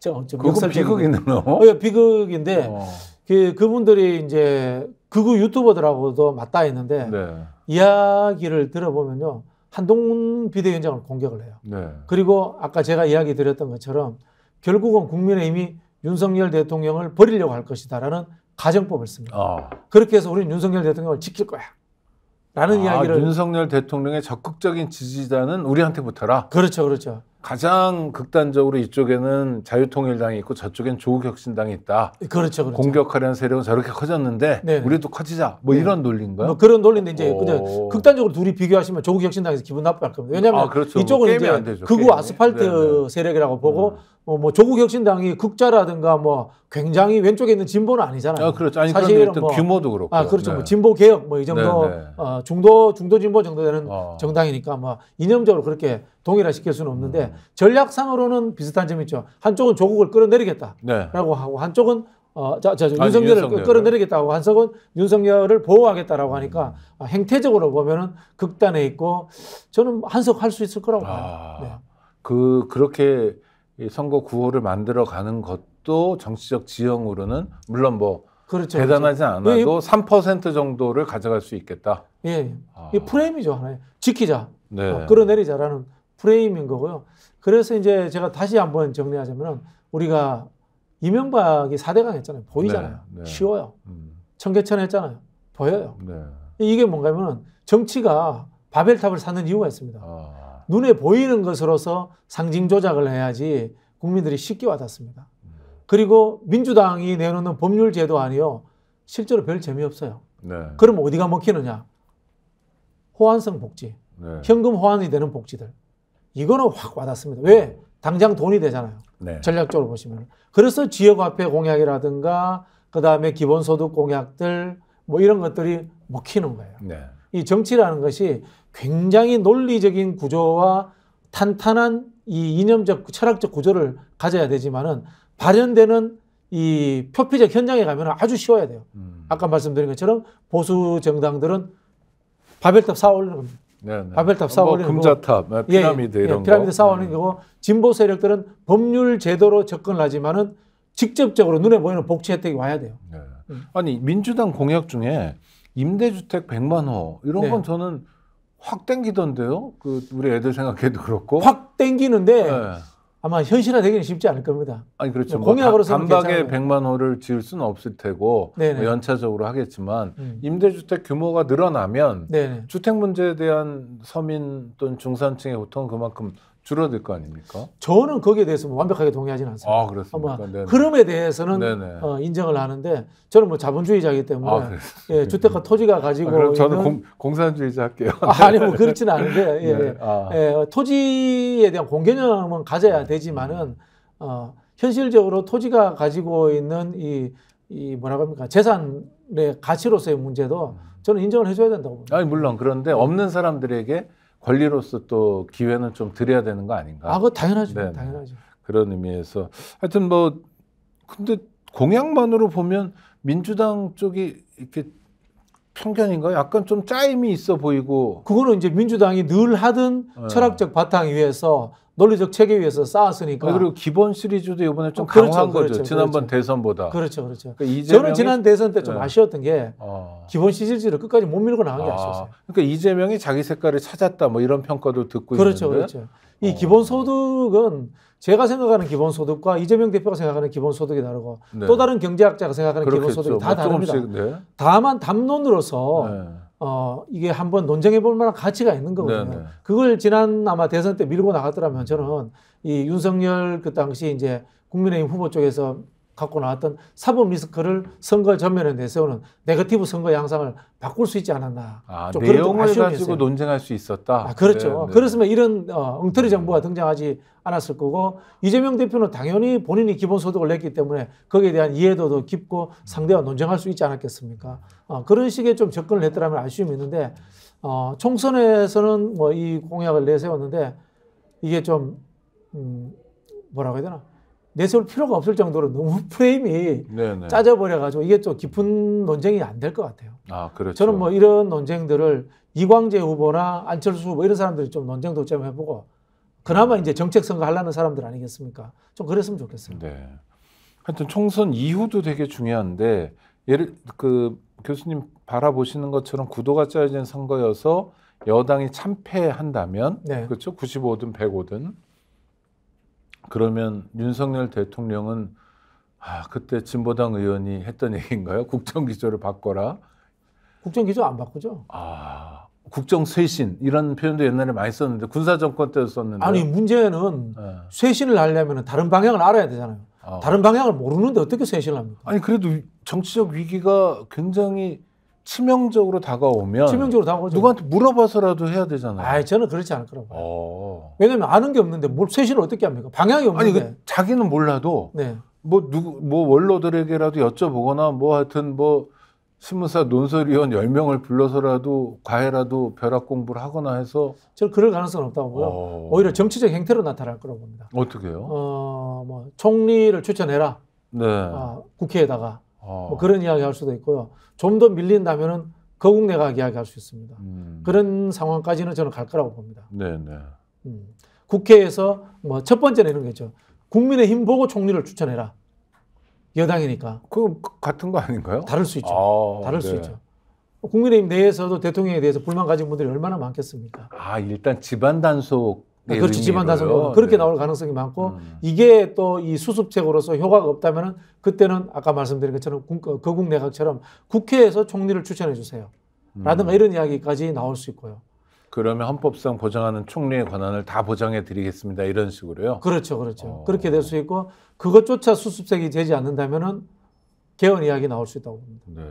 저, 저 그건 비극이네요. 어, 예, 비극인데 어. 그, 그분들이 이제 그거 유튜버들하고도 맞닿아 있는데 네. 이야기를 들어보면요. 한동훈 비대위원장을 공격을 해요. 네. 그리고 아까 제가 이야기 드렸던 것처럼 결국은 국민의힘이 윤석열 대통령을 버리려고 할 것이다라는 가정법을 씁니다. 아. 그렇게 해서 우리는 윤석열 대통령을 지킬 거야. 라는 아, 이야기를 윤석열 대통령의 적극적인 지지자는 우리한테 붙어라. 그렇죠, 그렇죠. 가장 극단적으로 이쪽에는 자유통일당이 있고 저쪽엔 조국혁신당이 있다. 그렇죠, 그렇죠. 공격하려는 세력은 저렇게 커졌는데 네네. 네. 우리도 커지자. 뭐네 이런 논리인가요? 뭐 그런 논리인데 이제 그냥 극단적으로 둘이 비교하시면 조국혁신당에서 기분 나빠 겁니다. 왜냐하면 아, 그렇죠. 이쪽은 이제 극우 아스팔트 네네. 네, 네. 세력이라고 보고 음. 어, 뭐 조국 혁신당이 극자라든가 뭐 굉장히 왼쪽에 있는 진보는 아니잖아요. 아, 그렇죠. 아니, 사실은 뭐, 규모도 그렇고. 아, 그렇죠. 뭐 네. 뭐 진보 개혁 뭐이 네, 정도 네. 어, 중도 중도 진보 정도 되는 어. 정당이니까 뭐 이념적으로 그렇게 동일화 시킬 수는 없는데 음. 전략상으로는 비슷한 점이 있죠. 한쪽은 조국을 끌어내리겠다라고 네. 하고 한쪽은 어, 자, 자, 윤석열을 윤석 끌어내리겠다고 한석은 윤석열을 보호하겠다라고 하니까 음. 아, 행태적으로 보면은 극단에 있고 저는 한석 할 수 있을 거라고 봐요. 아, 네. 그 그렇게 선거 구호를 만들어 가는 것도 정치적 지형으로는 물론 뭐 그렇죠, 그렇죠. 대단하지 그렇죠. 않아도 3% 예. 정도를 가져갈 수 있겠다. 예, 예. 아. 이 프레임이죠 하나의 지키자, 네. 어, 끌어내리자라는 프레임인 거고요. 그래서 이제 제가 다시 한번 정리하자면 우리가 이명박이 4대강 했잖아요. 보이잖아요. 네, 네. 쉬워요. 음. 청계천 했잖아요. 보여요. 네. 이게 뭔가면 정치가 바벨탑을 사는 이유가 있습니다. 아. 눈에 보이는 것으로서 상징 조작을 해야지 국민들이 쉽게 와닿습니다. 그리고 민주당이 내놓는 법률 제도아니요 실제로 별 재미없어요. 네. 그럼 어디가 먹히느냐? 호환성 복지, 네. 현금 호환이 되는 복지들. 이거는 확 와닿습니다. 왜? 당장 돈이 되잖아요. 네. 전략적으로 보시면. 그래서 지역화폐 공약이라든가, 그 다음에 기본소득 공약들, 뭐 이런 것들이 먹히는 거예요. 네. 이 정치라는 것이 굉장히 논리적인 구조와 탄탄한 이 이념적 철학적 구조를 가져야 되지만은 발현되는 이 표피적 현장에 가면 아주 쉬워야 돼요. 음. 아까 말씀드린 것처럼 보수 정당들은 바벨탑 쌓아올리는 겁니다. 네네. 네. 바벨탑 뭐 쌓아올리는 뭐 금자탑, 예, 거고, 예. 피라미드 예, 이런 예, 피라미드 쌓아올리는 네. 거고 진보 세력들은 법률 제도로 접근을 하지만은 직접적으로 눈에 보이는 복지 혜택이 와야 돼요. 네. 음. 아니 민주당 공약 중에 임대주택 100만 호 이런 네. 건 저는 확 땡기던데요. 그 우리 애들 생각해도 그렇고 확 땡기는데 네. 아마 현실화 되기는 쉽지 않을 겁니다. 아니 그렇죠. 뭐 공약으로 뭐 단박에 100만 호를 지을 수는 없을 테고 뭐 연차적으로 하겠지만 음. 임대주택 규모가 늘어나면 네네. 주택 문제에 대한 서민 또는 중산층의 고통은 그만큼 줄어들 거 아닙니까? 저는 거기에 대해서 뭐 완벽하게 동의하지는 않습니다. 아, 그렇습니까? 아마 흐름에 대해서는 어, 인정을 하는데 저는 뭐 자본주의자이기 때문에 아, 예, 주택과 토지가 가지고 아, 그럼 저는 공, 공산주의자 할게요. 아, 니뭐 그렇지는 않은데 [laughs] 네. 예, 네. 아. 예, 어, 토지에 대한 공개념은 가져야 되지만은 어, 현실적으로 토지가 가지고 있는 이, 이 뭐라고 합니까 재산의 가치로서의 문제도 음. 저는 인정을 해줘야 된다고 봅니다. 아니 물론 그런데 없는 사람들에게 권리로서 또 기회는 좀 드려야 되는 거 아닌가? 아, 그 당연하죠. 네네. 당연하죠. 그런 의미에서 하여튼 뭐 근데 공약만으로 보면 민주당 쪽이 이렇게 편견인가? 약간 좀 짜임이 있어 보이고. 그거는 이제 민주당이 늘 하던 네. 철학적 바탕 위에서 논리적 체계 위에서 쌓았으니까. 그리고 기본 시리즈도 이번에 좀 어, 그렇죠, 거죠. 그렇죠, 지난번 그렇죠. 대선보다. 그렇죠, 그렇죠. 그러니까 저는 지난 대선 때좀 네. 아쉬웠던 게 어. 기본 시리즈를 끝까지 못 밀고 나간 게 아. 쉬웠어요 그러니까 이재명이 자기 색깔을 찾았다 뭐 이런 평가도 듣고 그렇죠, 있는데. 그렇죠. 이 어. 기본 소득은 제가 생각하는 기본 소득과 이재명 대표가 생각하는 기본 소득이 다르고 네. 또 다른 경제학자가 생각하는 그렇겠죠. 기본 소득이 다 뭐 다릅니다. 네. 다만 담론으로서. 네. 어, 이게 한번 논쟁해 볼 만한 가치가 있는 거거든요. 네네. 네. 그걸 지난 아마 대선 때 밀고 나갔더라면 저는 이 윤석열 그 당시 이제 국민의힘 후보 쪽에서 갖고 나왔던 사법 리스크를 선거 전면에 내세우는 네거티브 선거 양상을 바꿀 수 있지 않았나. 아, 좀 내용을 그런 좀 가지고 있어요. 논쟁할 수 있었다. 아, 그렇죠. 네, 네. 그렇으면 이런 어, 엉터리 정부가 등장하지 않았을 거고 이재명 대표는 당연히 본인이 기본소득을 냈기 때문에 거기에 대한 이해도도 깊고 상대와 논쟁할 수 있지 않았겠습니까. 어, 그런 식의 좀 접근을 했더라면 아쉬움이 있는데 어, 총선에서는 뭐 이 공약을 내세웠는데 이게 좀 음, 뭐라고 해야 되나. 내세울 필요가 없을 정도로 너무 [laughs] 프레임이 네네. 네. 짜져버려가지고 이게 좀 깊은 논쟁이 안 될 것 같아요. 아, 그렇죠. 저는 뭐 이런 논쟁들을 이광재 후보나 안철수 후보 이런 사람들이 좀 논쟁도 좀 해보고 그나마 음. 이제 정책 선거 하려는 사람들 아니겠습니까? 좀 그랬으면 좋겠어요. 네. 하여튼 총선 이후도 되게 중요한데 예를 그 교수님 바라보시는 것처럼 구도가 짜여진 선거여서 여당이 참패한다면 네. 그렇죠? 95든 105든 그러면 윤석열 대통령은 아, 그때 진보당 의원이 했던 얘기인가요? 국정기조를 바꿔라. 국정기조 안 바꾸죠. 아, 국정쇄신 이런 표현도 옛날에 많이 썼는데 군사정권 때도 썼는데. 아니 문제는 예. 쇄신을 하려면 다른 방향을 알아야 되잖아요. 어. 다른 방향을 모르는데 어떻게 쇄신을 합니까? 아니 그래도 정치적 위기가 굉장히 치명적으로 다가오면 치명적으로 다가오죠. 누구한테 물어봐서라도 해야 되잖아요. 아, 저는 그렇지 않을 거라고. 어. 왜냐면 아는 게 없는데 뭘 쇄신을 어떻게 합니까? 방향이 없는데. 그 자기는 몰라도 네. 뭐 누구 뭐 원로들에게라도 여쭤보거나 뭐 하여튼 뭐 신문사 논설위원 10명을 불러서라도 과외라도 벼락 공부를 하거나 해서 저는 그럴 가능성은 없다고 보고요. 어. 오히려 정치적 행태로 나타날 거라고 봅니다. 어떻게요? 어, 뭐 총리를 추천해라. 네. 어, 국회에다가 어. 뭐 그런 이야기 할 수도 있고요. 좀 더 밀린다면은 거국 내각 이야기 할 수 있습니다. 음. 그런 상황까지는 저는 갈 거라고 봅니다. 네네. 네. 음. 국회에서 뭐 첫 번째 내는 거죠. 국민의힘 보고 총리를 추천해라. 여당이니까. 그 같은 거 아닌가요? 다를 수 있죠. 아, 다를 네. 수 있죠. 국민의힘 내에서도 대통령에 대해서 불만 가진 분들이 얼마나 많겠습니까? 아 일단 집안 단속 네, 그렇지 집안 다선 그렇게 네. 나올 가능성이 많고 음. 이게 또 이 수습책으로서 효과가 없다면은 그때는 아까 말씀드린 것처럼 어, 거국 내각처럼 국회에서 총리를 추천해 주세요. 라든가 음. 이런 이야기까지 나올 수 있고요. 그러면 헌법상 보장하는 총리의 권한을 다 보장해 드리겠습니다. 이런 식으로요. 그렇죠. 그렇죠. 어. 그렇게 될 수 있고 그것조차 수습책이 되지 않는다면은 개헌 이야기 나올 수 있다고 봅니다. 네.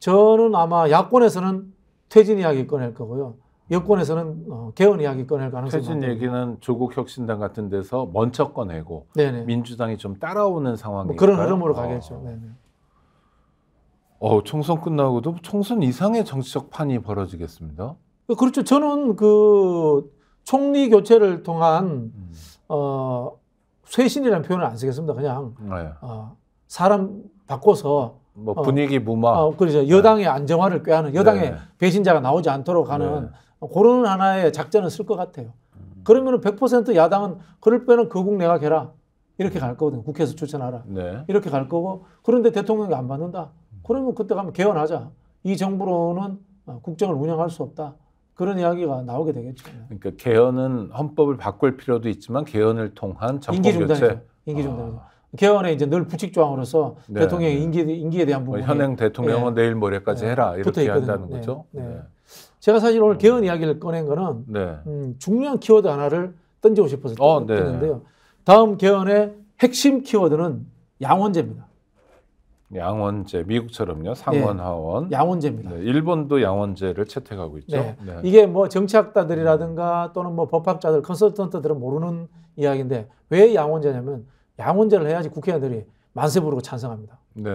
저는 아마 야권에서는 퇴진 이야기 꺼낼 거고요. 여권에서는 어, 개헌 이야기 꺼낼 가능성이 최진 얘기는 조국 혁신당 같은 데서 먼저 꺼내고 네네. 민주당이 좀 따라오는 상황이 뭐 그런 흐름으로 어. 가겠죠. 네네. 어, 총선 끝나고도 총선 이상의 정치적 판이 벌어지겠습니다. 그, 그렇죠. 저는 그 총리 교체를 통한 음. 어, 쇄신이라는 표현을 안 쓰겠습니다. 그냥 네. 어, 사람 바꿔서 뭐 어, 분위기 무마. 어, 그렇죠. 여당의 안정화를 꾀하는 여당의 네. 배신자가 나오지 않도록 하는 네. 그런 하나의 작전을 쓸 것 같아요. 그러면100% 야당은 그럴 바는 거국 내가 개라 이렇게 갈거거든 국회에서 추천하라 네. 이렇게 갈 거고 그런데 대통령이 안 받는다. 그러면 그때 가면 개헌하자. 이 정부로는 국정을 운영할 수 없다. 그런 이야기가 나오게 되겠죠. 그러니까 개헌은 헌법을 바꿀 필요도 있지만 개헌을 통한 정권 교체. 임기 아. 중단이죠. 아. 개헌에 이제 늘 부칙 조항으로서 네, 대통령의 네. 기 임기에 대한 부분 뭐 현행 대통령은 네. 내일 모레까지 네. 해라 이렇게 한다는 네. 거죠. 네. 제가 사실 오늘 음. 개헌 이야기를 꺼낸 거는 네. 음, 중요한 키워드 하나를 던지고 싶어서 어, 네. 던졌는데요. 네. 다음 개헌의 핵심 키워드는 양원제입니다. 양원제 미국처럼요 네. 상원 하원 양원제입니다. 네, 일본도 양원제를 채택하고 있죠. 네. 네. 이게 뭐 정치학자들이라든가 또는 뭐 법학자들 컨설턴트들은 모르는 이야기인데 왜 양원제냐면 양원제를 해야지 국회의원들이 만세 부르고 찬성합니다. 네.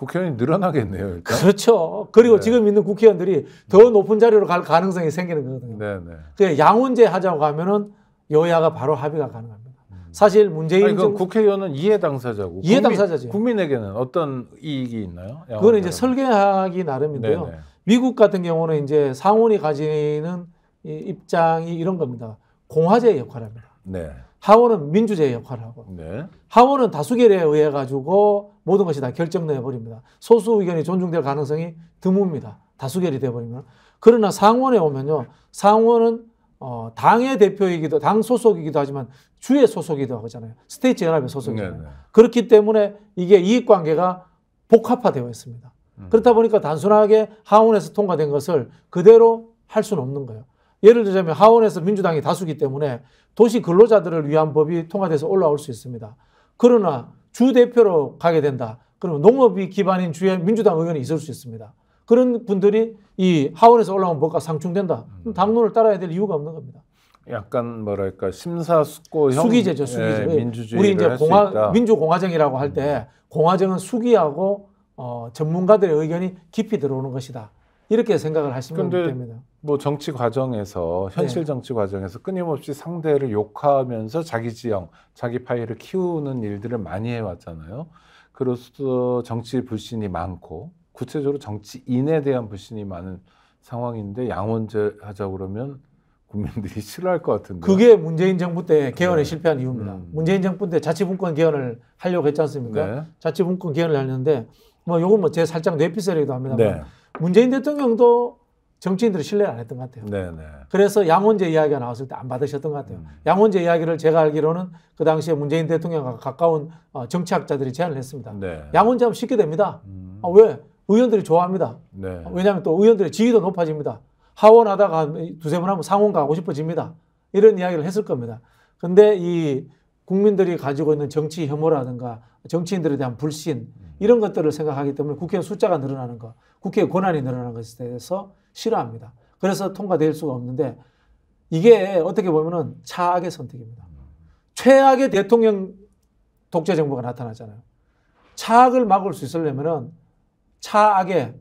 국회의원이 늘어나겠네요. 일단. 그렇죠. 그리고 네. 지금 있는 국회의원들이 더 음. 높은 자리로 갈 가능성이 생기는 거거든요. 네네. 그 양훈제 하자고 하면은 여야가 바로 합의가 가능합니다. 음. 사실 문재인 정 국회의원은 이해 당사자고 이해 당사자죠. 국민, 국민에게는 어떤 이익이 있나요? 그건 이제 설계하기 나름인데요. 네네. 네. 미국 같은 경우는 이제 상원이 가지는 입장이 이런 겁니다. 공화제의 역할입니다. 네. 하원은 민주제의 역할을 하고 네. 하원은 다수결에 의해 가지고 모든 것이 다결정되어 버립니다. 소수 의견이 존중될 가능성이 드뭅니다. 다수결이 되어 버리면 그러나 상원에 오면요 상원은 어, 당의 대표이기도 당 소속이기도 하지만 주의 소속이기도 하잖아요. 스테이트 연합의 소속이잖아요. 네네. 네. 그렇기 때문에 이게 이익 관계가 복합화되어 있습니다. 음. 그렇다 보니까 단순하게 하원에서 통과된 것을 그대로 할 수는 없는 거예요. 예를 들자면 하원에서 민주당이 다수기 때문에 도시 근로자들을 위한 법이 통과돼서 올라올 수 있습니다. 그러나 주 대표로 가게 된다. 그러면 농업이 기반인 주의 민주당 의원이 있을 수 있습니다. 그런 분들이 이 하원에서 올라온 법과 상충된다. 그럼 당론을 따라야 될 이유가 없는 겁니다. 약간 뭐랄까 심사숙고형 수기제죠, 예, 수기제. 예, 민주주의 우리 이제 공화 민주공화정이라고 할 때 공화정은 수기하고 어, 전문가들의 의견이 깊이 들어오는 것이다. 이렇게 생각을 하시면 됩니다. 뭐 정치 과정에서 현실 네. 정치 과정에서 끊임없이 상대를 욕하면서 자기 지형, 자기 파일을 키우는 일들을 많이 해왔잖아요. 그로서 정치 불신이 많고 구체적으로 정치인에 대한 불신이 많은 상황인데 양원제하자 그러면 국민들이 [laughs] 싫어할 것 같은데. 그게 문재인 정부 때 개헌에 네. 실패한 이유입니다. 음. 문재인 정부 때 자치분권 개헌을 하려고 했지 않습니까? 네. 자치분권 개헌을 했는데뭐 요건 뭐제 살짝 뇌피셜이기도 합니다만 네. 문재인 대통령도 정치인들이 신뢰를 안 했던 것 같아요. 네네. 네. 그래서 양원제 이야기가 나왔을 때 안 받으셨던 것 같아요. 음. 양원제 이야기를 제가 알기로는 그 당시에 문재인 대통령과 가까운 어, 정치학자들이 제안을 했습니다. 네. 양원제 하면 쉽게 됩니다. 음. 아, 왜? 의원들이 좋아합니다. 네. 아, 왜냐하면 또 의원들의 지위도 높아집니다. 하원하다가 두세 번 하면 상원 가고 싶어집니다. 이런 이야기를 했을 겁니다. 근데 이 국민들이 가지고 있는 정치 혐오라든가 정치인들에 대한 불신 음. 이런 것들을 생각하기 때문에 국회 의 숫자가 늘어나는 것, 국회의 권한이 늘어나는 것에 대해서 싫어합니다. 그래서 통과될 수가 없는데 이게 어떻게 보면은 차악의 선택입니다. 최악의 대통령 독재 정부가 나타나잖아요. 차악을 막을 수 있으려면은 차악의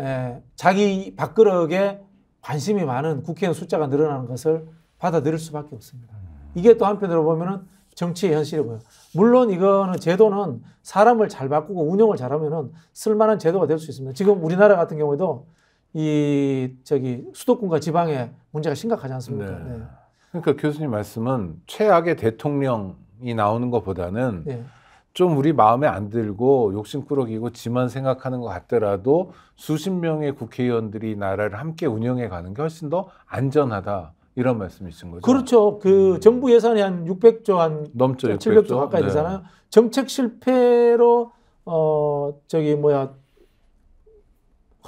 에, 자기 밥그릇에 관심이 많은 국회의원 숫자가 늘어나는 것을 받아들일 수밖에 없습니다. 이게 또 한편으로 보면은 정치의 현실이고요. 물론 이거는 제도는 사람을 잘 바꾸고 운영을 잘하면은 쓸만한 제도가 될 수 있습니다. 지금 우리나라 같은 경우에도 이 저기 수도권과 지방의 문제가 심각하지 않습니까? 네. 네. 그러니까 교수님 말씀은 최악의 대통령이 나오는 것보다는 네. 좀 우리 마음에 안 들고 욕심꾸러기고 지만 생각하는 것 같더라도 수십 명의 국회의원들이 나라를 함께 운영해 가는 게 훨씬 더 안전하다. 이런 말씀이신 거죠? 그렇죠. 그 음. 정부 예산이 한 600조 한 넘죠. 700조, 가까이 네. 되잖아요. 정책 실패로 어 저기 뭐야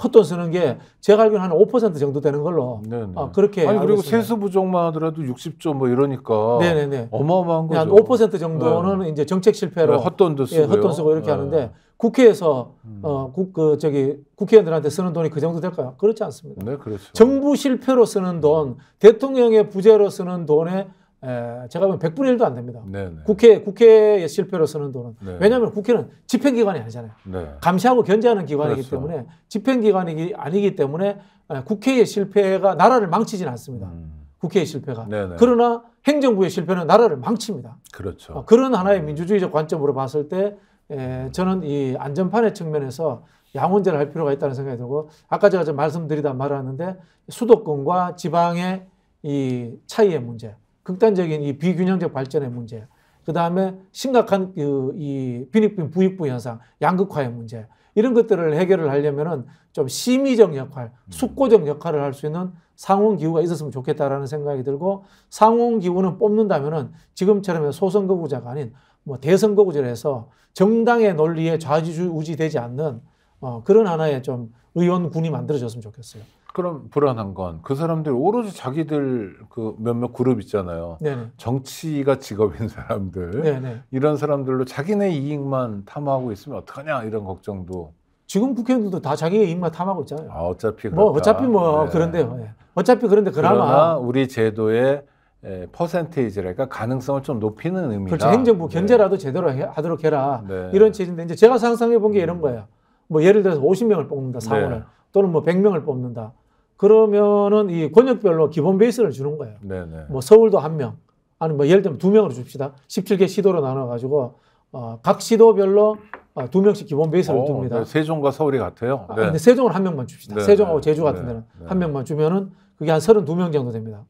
헛돈 쓰는 게 제가 알기로는 한5% 정도 되는 걸로 네네. 네. 아, 그렇게 아니 그리고 세수 부족만 하더라도 60조 뭐 이러니까 네네네. 네, 네. 어마어마한 거죠. 한5% 정도는 네. 이제 정책 실패로 네, 헛돈도 쓰고 예, 헛돈 쓰고 이렇게 네. 하는데 국회에서 음. 어국그 저기 국회의원들한테 쓰는 돈이 그 정도 될까요? 그렇지 않습니다. 네, 그렇죠. 정부 실패로 쓰는 돈, 대통령의 부재로 쓰는 돈에 에, 제가 보면 100분의 1도 안 됩니다. 네네. 네. 국회, 국회의 실패로 쓰는 돈은. 네 왜냐하면 국회는 집행기관이 아니잖아요. 네 감시하고 견제하는 기관이기 그렇죠. 때문에 집행기관이 아니기 때문에 에, 국회의 실패가 나라를 망치지는 않습니다. 음. 국회의 실패가. 네, 네. 그러나 행정부의 실패는 나라를 망칩니다. 그렇죠. 어, 그런 하나의 민주주의적 관점으로 봤을 때 에, 저는 이 안전판의 측면에서 양원제를 할 필요가 있다는 생각이 들고 아까 제가 좀 말씀드리다 말았는데 수도권과 지방의 이 차이의 문제 극단적인 이 비균형적 발전의 문제, 그 다음에 심각한 그이 빈익빈 부익부 현상, 양극화의 문제 이런 것들을 해결을 하려면은 좀 심의적 역할, 음. 숙고적 역할을 할 수 있는 상온 기후가 있었으면 좋겠다라는 생각이 들고 상온 기후는 뽑는다면은 지금처럼의 소선 거구자가 아닌 뭐 대선 거구제를 해서 정당의 논리에 좌지우지되지 않는 어, 그런 하나의 좀 의원군이 만들어졌으면 좋겠어요. 그럼 불안한 건 그 사람들이 오로지 자기들 그 몇몇 그룹 있잖아요. 네네. 정치가 직업인 [laughs] 사람들 네네. 이런 사람들로 자기네 이익만 탐하고 있으면 어떡하냐 이런 걱정도. 지금 국회의원들도 다 자기의 이익만 탐하고 있잖아요. 아, 어차피 뭐 그렇다. 뭐 어차피 뭐 네. 그런데요. 예. 어차피 그런데 그나마 그러나 우리 제도의 예, 퍼센테이지랄까 가능성을 좀 높이는 의미다. 그렇죠. 행정부 네. 견제라도 제대로 해, 하도록 해라. 네. 이런 취지인데 이제 제가 상상해 본 게 이런 음. 거예요. 뭐 예를 들어서 50명을 뽑는다, 사원을. 네. 또는 뭐 100명을 뽑는다. 그러면은 이 권역별로 기본 베이스를 주는 거예요. 네네. 뭐 서울도 한 명, 아니 뭐 예를 들면 두 명으로 줍시다. 17개 시도로 나눠가지고 어, 각 시도별로 어, 두 명씩 기본 베이스를 오, 둡니다. 네, 세종과 서울이 같아요. 아, 네. 아, 근데 세종은 한 명만 줍시다. 네네. 세종하고 네, 제주 같은 네, 데는 네네. 한 명만 주면은 그게 한 32명 정도 됩니다.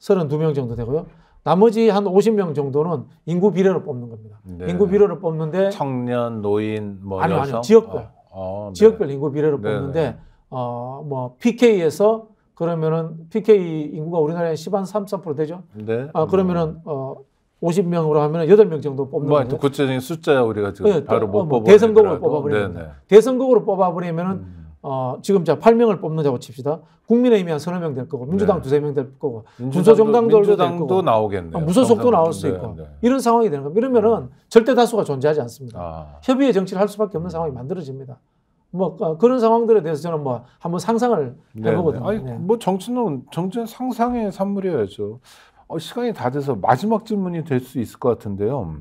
32명 정도 되고요. 나머지 한 50명 정도는 인구 비례로 뽑는 겁니다. 네. 인구 비례로 뽑는데 청년, 노인, 뭐 아니요, 아니요. 지역별. 어, 어, 네. 지역별 인구 비례로 뽑는데 어, 뭐 PK에서 그러면은 PK 인구가 우리나라에 10한 33% 되죠. 네. 아 그러면은 어 50명으로 하면 8명 정도 뽑는 뭐, 거예요. 구체적인 숫자야 우리가 지금 네, 바로 못 어, 뭐, 대선곡으로 뽑아버리면 네네. 대선곡으로 뽑아버리면은 음. 어, 지금 자 8명을 뽑는다고 칩시다. 국민의힘이 한 서너 명 될 거고 민주당 네. 두세 명 될 거고 군소정당도 민주당도 거고, 나오겠네 아, 무소속도 나올 수 네, 있고 네. 이런 상황이 되는 겁니다. 이러면은 음. 절대 다수가 존재하지 않습니다. 아. 협의의 정치를 할 수밖에 없는 상황이 음. 만들어집니다. 뭐 어, 그런 상황들에 대해서 저는 뭐 한번 상상을 네, 해보거든요. 네. 아니, 네. 뭐 정치는 정치는 상상의 산물이어야죠. 어, 시간이 다 돼서 마지막 질문이 될 수 있을 것 같은데요.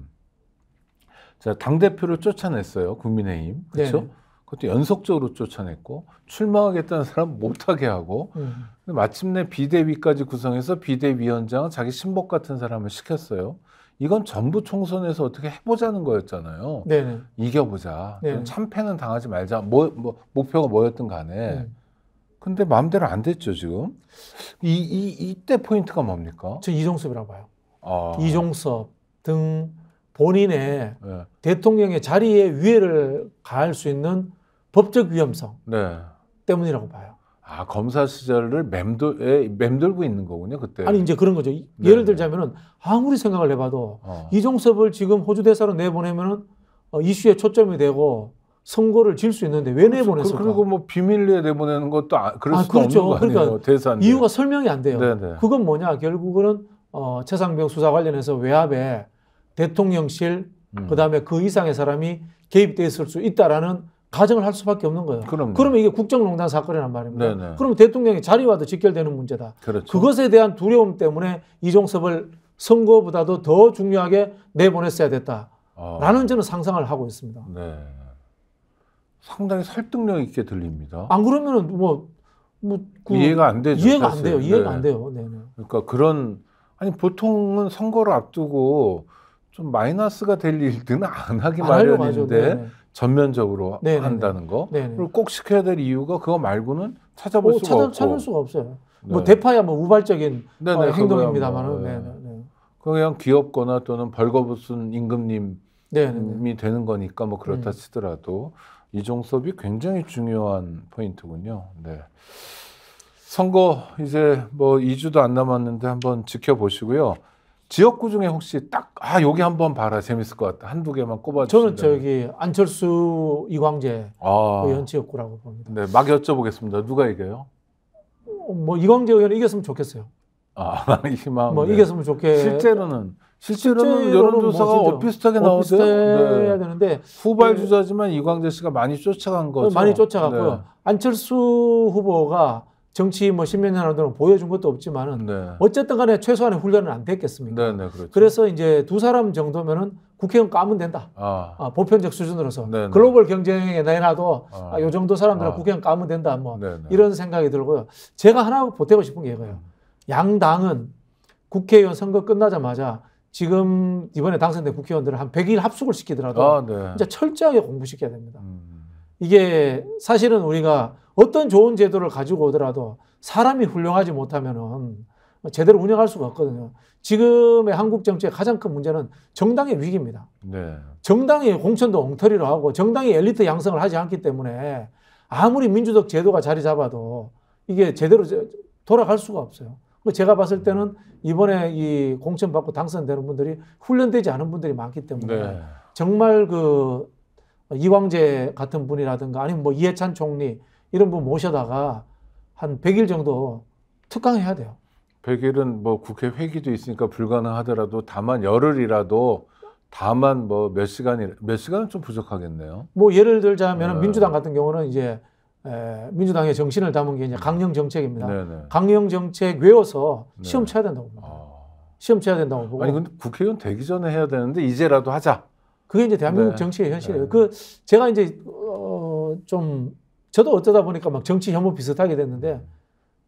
자, 당 대표를 쫓아냈어요. 국민의힘. 그렇죠? 네. 그것도 연속적으로 쫓아냈고 출마하겠다는 사람 못하게 하고 음. 마침내 비대위까지 구성해서 비대위원장 자기 신복 같은 사람을 시켰어요. 이건 전부 총선에서 어떻게 해보자는 거였잖아요. 네 이겨보자. 네 참패는 당하지 말자. 뭐, 뭐 목표가 뭐였든 간에. 음. 근데 마음대로 안 됐죠 지금. 이, 이 이 때 포인트가 뭡니까? 저 이종섭이라고 봐요. 아. 이종섭 등 본인의 네. 대통령의 자리에 위해를 가할 수 있는 법적 위험성 네. 때문이라고 봐요. 아 검사 시절을 맴돌 맴돌고 있는 거군요 그때. 아니 이제 그런 거죠. 네, 예를 네. 들자면은 아무리 생각을 해봐도 어. 이종섭을 지금 호주 대사로 내보내면은 어, 이슈에 초점이 되고 선거를 질 수 있는데 왜내보냈을 그렇죠. 그, 그리고 뭐 비밀리에 내보내는 것도 아, 그럴 아, 수 그렇죠. 없는 거아니요 그러니까 대사 이유가 설명이 안 돼요. 네네. 네. 그건 뭐냐 결국은 어, 최상병 수사 관련해서 외압에 대통령실 음. 그다음에 그 이상의 사람이 개입돼 있을 수 있다라는 가정을 할 수밖에 없는 거예요. 그럼 그러면 이게 국정농단 사건이란 말입니다. 네네. 그럼 대통령의 자리와도 직결되는 문제다. 그렇죠. 그것에 대한 두려움 때문에 이종섭을 선거보다도 더 중요하게 내보냈어야 됐다라는 아. 저는 상상을 하고 있습니다. 네. 상당히 설득력 있게 들립니다. 안그러면 뭐, 뭐그 이해가 안 되죠. 이해가 사실. 안 돼요. 이해가 네. 안 돼요. 네네. 네. 그러니까 그런 아니 보통은 선거를 앞두고 좀 마이너스가 될 일들은 안 하기 마련인데. 네, 네. 전면적으로 네네네. 한다는 거. 네네. 꼭 시켜야 될 이유가 그거 말고는 찾아볼 오, 수가 찾아, 없고. 찾을 수가 없어요. 뭐 네. 뭐 대파야 뭐 우발적인 어, 행동입니다만은. 뭐. 네. 네. 그냥 귀엽거나 또는 벌거벗은 임금님이 네네네. 되는 거니까 뭐 그렇다 음. 치더라도 이종섭이 굉장히 중요한 포인트군요. 네. 선거 이제 뭐 2주도 안 남았는데 한번 지켜보시고요. 지역구 중에 혹시 딱, 아, 여기 한번 봐라. 재밌을 것 같다. 한두 개만 꼽아주시면 저는 저기 안철수, 이광재 아. 의원 그 지역구라고 봅니다. 네, 막 여쭤보겠습니다. 누가 이겨요? 뭐, 이광재 의원 이겼으면 좋겠어요. 아, [laughs] 희망. 뭐, 네. 이겼으면 좋겠 실제로는. 실제로는 뭐 여론조사가 뭐 비슷하게 나오죠. 비슷해야 네. 되는데 후발주자지만 네. 이광재 씨가 많이 쫓아간 네, 거죠. 많이 쫓아갔고요. 네. 안철수 후보가 정치 뭐 십몇 년 하던 보여준 것도 없지만은 네. 어쨌든 간에 최소한의 훈련은 안 됐겠습니까? 네, 네, 그렇죠. 그래서 이제 두 사람 정도면은 국회의원 까면 된다. 아. 아 보편적 수준으로서 네, 네. 글로벌 경쟁에 내놔도 아. 아, 요 정도 사람들은 아. 국회의원 까면 된다. 뭐 이런 생각이 들고요. 제가 하나 보태고 싶은 게 이거예요. 양당은 국회의원 선거 끝나자마자 지금 이번에 당선된 국회의원들을 한 100일 합숙을 시키더라도 아, 네. 진짜 철저하게 공부시켜야 됩니다. 음. 이게 사실은 우리가 어떤 좋은 제도를 가지고 오더라도 사람이 훌륭하지 못하면은 제대로 운영할 수가 없거든요. 지금의 한국 정치의 가장 큰 문제는 정당의 위기입니다. 네. 정당의 공천도 엉터리로 하고 정당의 엘리트 양성을 하지 않기 때문에 아무리 민주적 제도가 자리 잡아도 이게 제대로 돌아갈 수가 없어요. 뭐 제가 봤을 때는 이번에 이 공천 받고 당선되는 분들이 훈련되지 않은 분들이 많기 때문에 네. 정말 그 이광재 같은 분이라든가 아니면 뭐 이해찬 총리 이런 분 모셔다가 한 100일 정도 특강해야 돼요. 100일은 뭐 국회 회기도 있으니까 불가능하더라도 다만 열흘이라도 다만 뭐 몇 시간이 몇 시간은 좀 부족하겠네요. 뭐 예를 들자면 네. 민주당 같은 경우는 이제 에, 민주당의 정신을 담은 게 이제 강령 정책입니다. 네네. 네. 강령 정책 외워서 네. 시험 쳐야 된다고 봅니다. 아... 시험 쳐야 된다고 보고. 아니 근데 국회의원 되기 전에 해야 되는데 이제라도 하자. 그게 이제 대한민국 네. 정치의 현실이에요. 네. 그 제가 이제 어, 좀 저도 어쩌다 보니까 막 정치 혐오 비슷하게 됐는데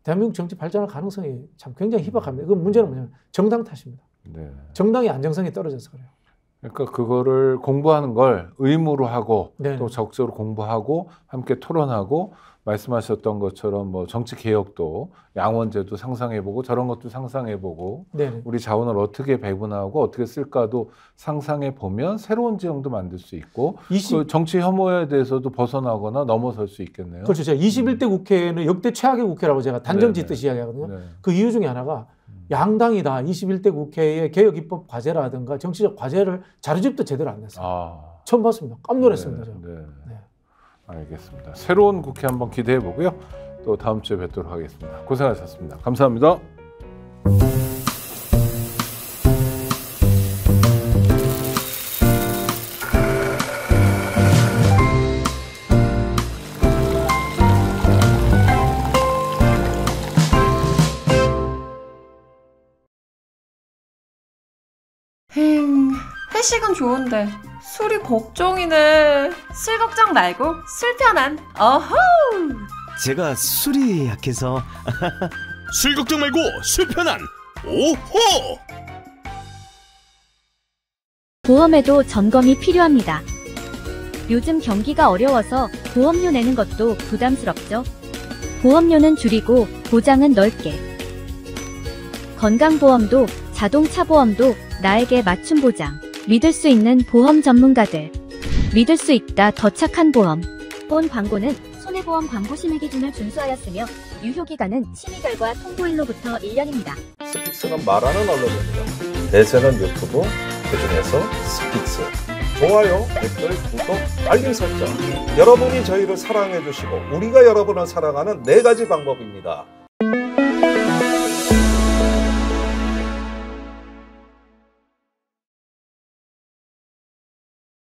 대한민국 정치 발전할 가능성이 참 굉장히 희박합니다. 그 문제는 뭐냐면 정당 탓입니다. 네. 정당의 안정성이 떨어져서 그래요. 그러니까 그거를 공부하는 걸 의무로 하고 네또 적극적으로 공부하고 함께 토론하고 말씀하셨던 것처럼 뭐 정치 개혁도 양원제도 상상해보고 저런 것도 상상해보고 네네. 네. 우리 자원을 어떻게 배분하고 어떻게 쓸까도 상상해보면 새로운 지형도 만들 수 있고 20... 그 정치 혐오에 대해서도 벗어나거나 넘어설 수 있겠네요. 그렇죠. 제가 21대 음. 국회는 역대 최악의 국회라고 제가 단정짓듯이 네, 네. 야기하거든요 네네. 그 이유 중에 하나가 음. 양당이다 21대 국회의 개혁 입법 과제라든가 정치적 과제를 자료집도 제대로 안 냈어요. 아... 처음 봤습니다. 깜놀했습니다. 네, 알겠습니다. 새로운 국회 한번 기대해 보고요. 또 다음 주에 뵙도록 하겠습니다. 고생하셨습니다. 감사합니다. 회식은 좋은데 술이 걱정이네. 술 걱정 말고 술 편한 어허. 제가 술이 약해서 [laughs] 술 걱정 말고 술 편한 오호. 보험에도 점검이 필요합니다. 요즘 경기가 어려워서 보험료 내는 것도 부담스럽죠. 보험료는 줄이고 보장은 넓게. 건강보험도 자동차 보험도 나에게 맞춤 보장. 믿을 수 있는 보험 전문가들 믿을 수 있다 더 착한 보험 본 광고는 손해보험 광고 심의 기준을 준수하였으며 유효기간은 심의 결과 통보일로부터 1년입니다. 스픽스는 말하는 언론입니다. 대세는 유튜브, 그중에서 스픽스. 좋아요, 댓글, 구독, 알림 설정. 여러분이 저희를 사랑해주시고 우리가 여러분을 사랑하는 네 가지 방법입니다.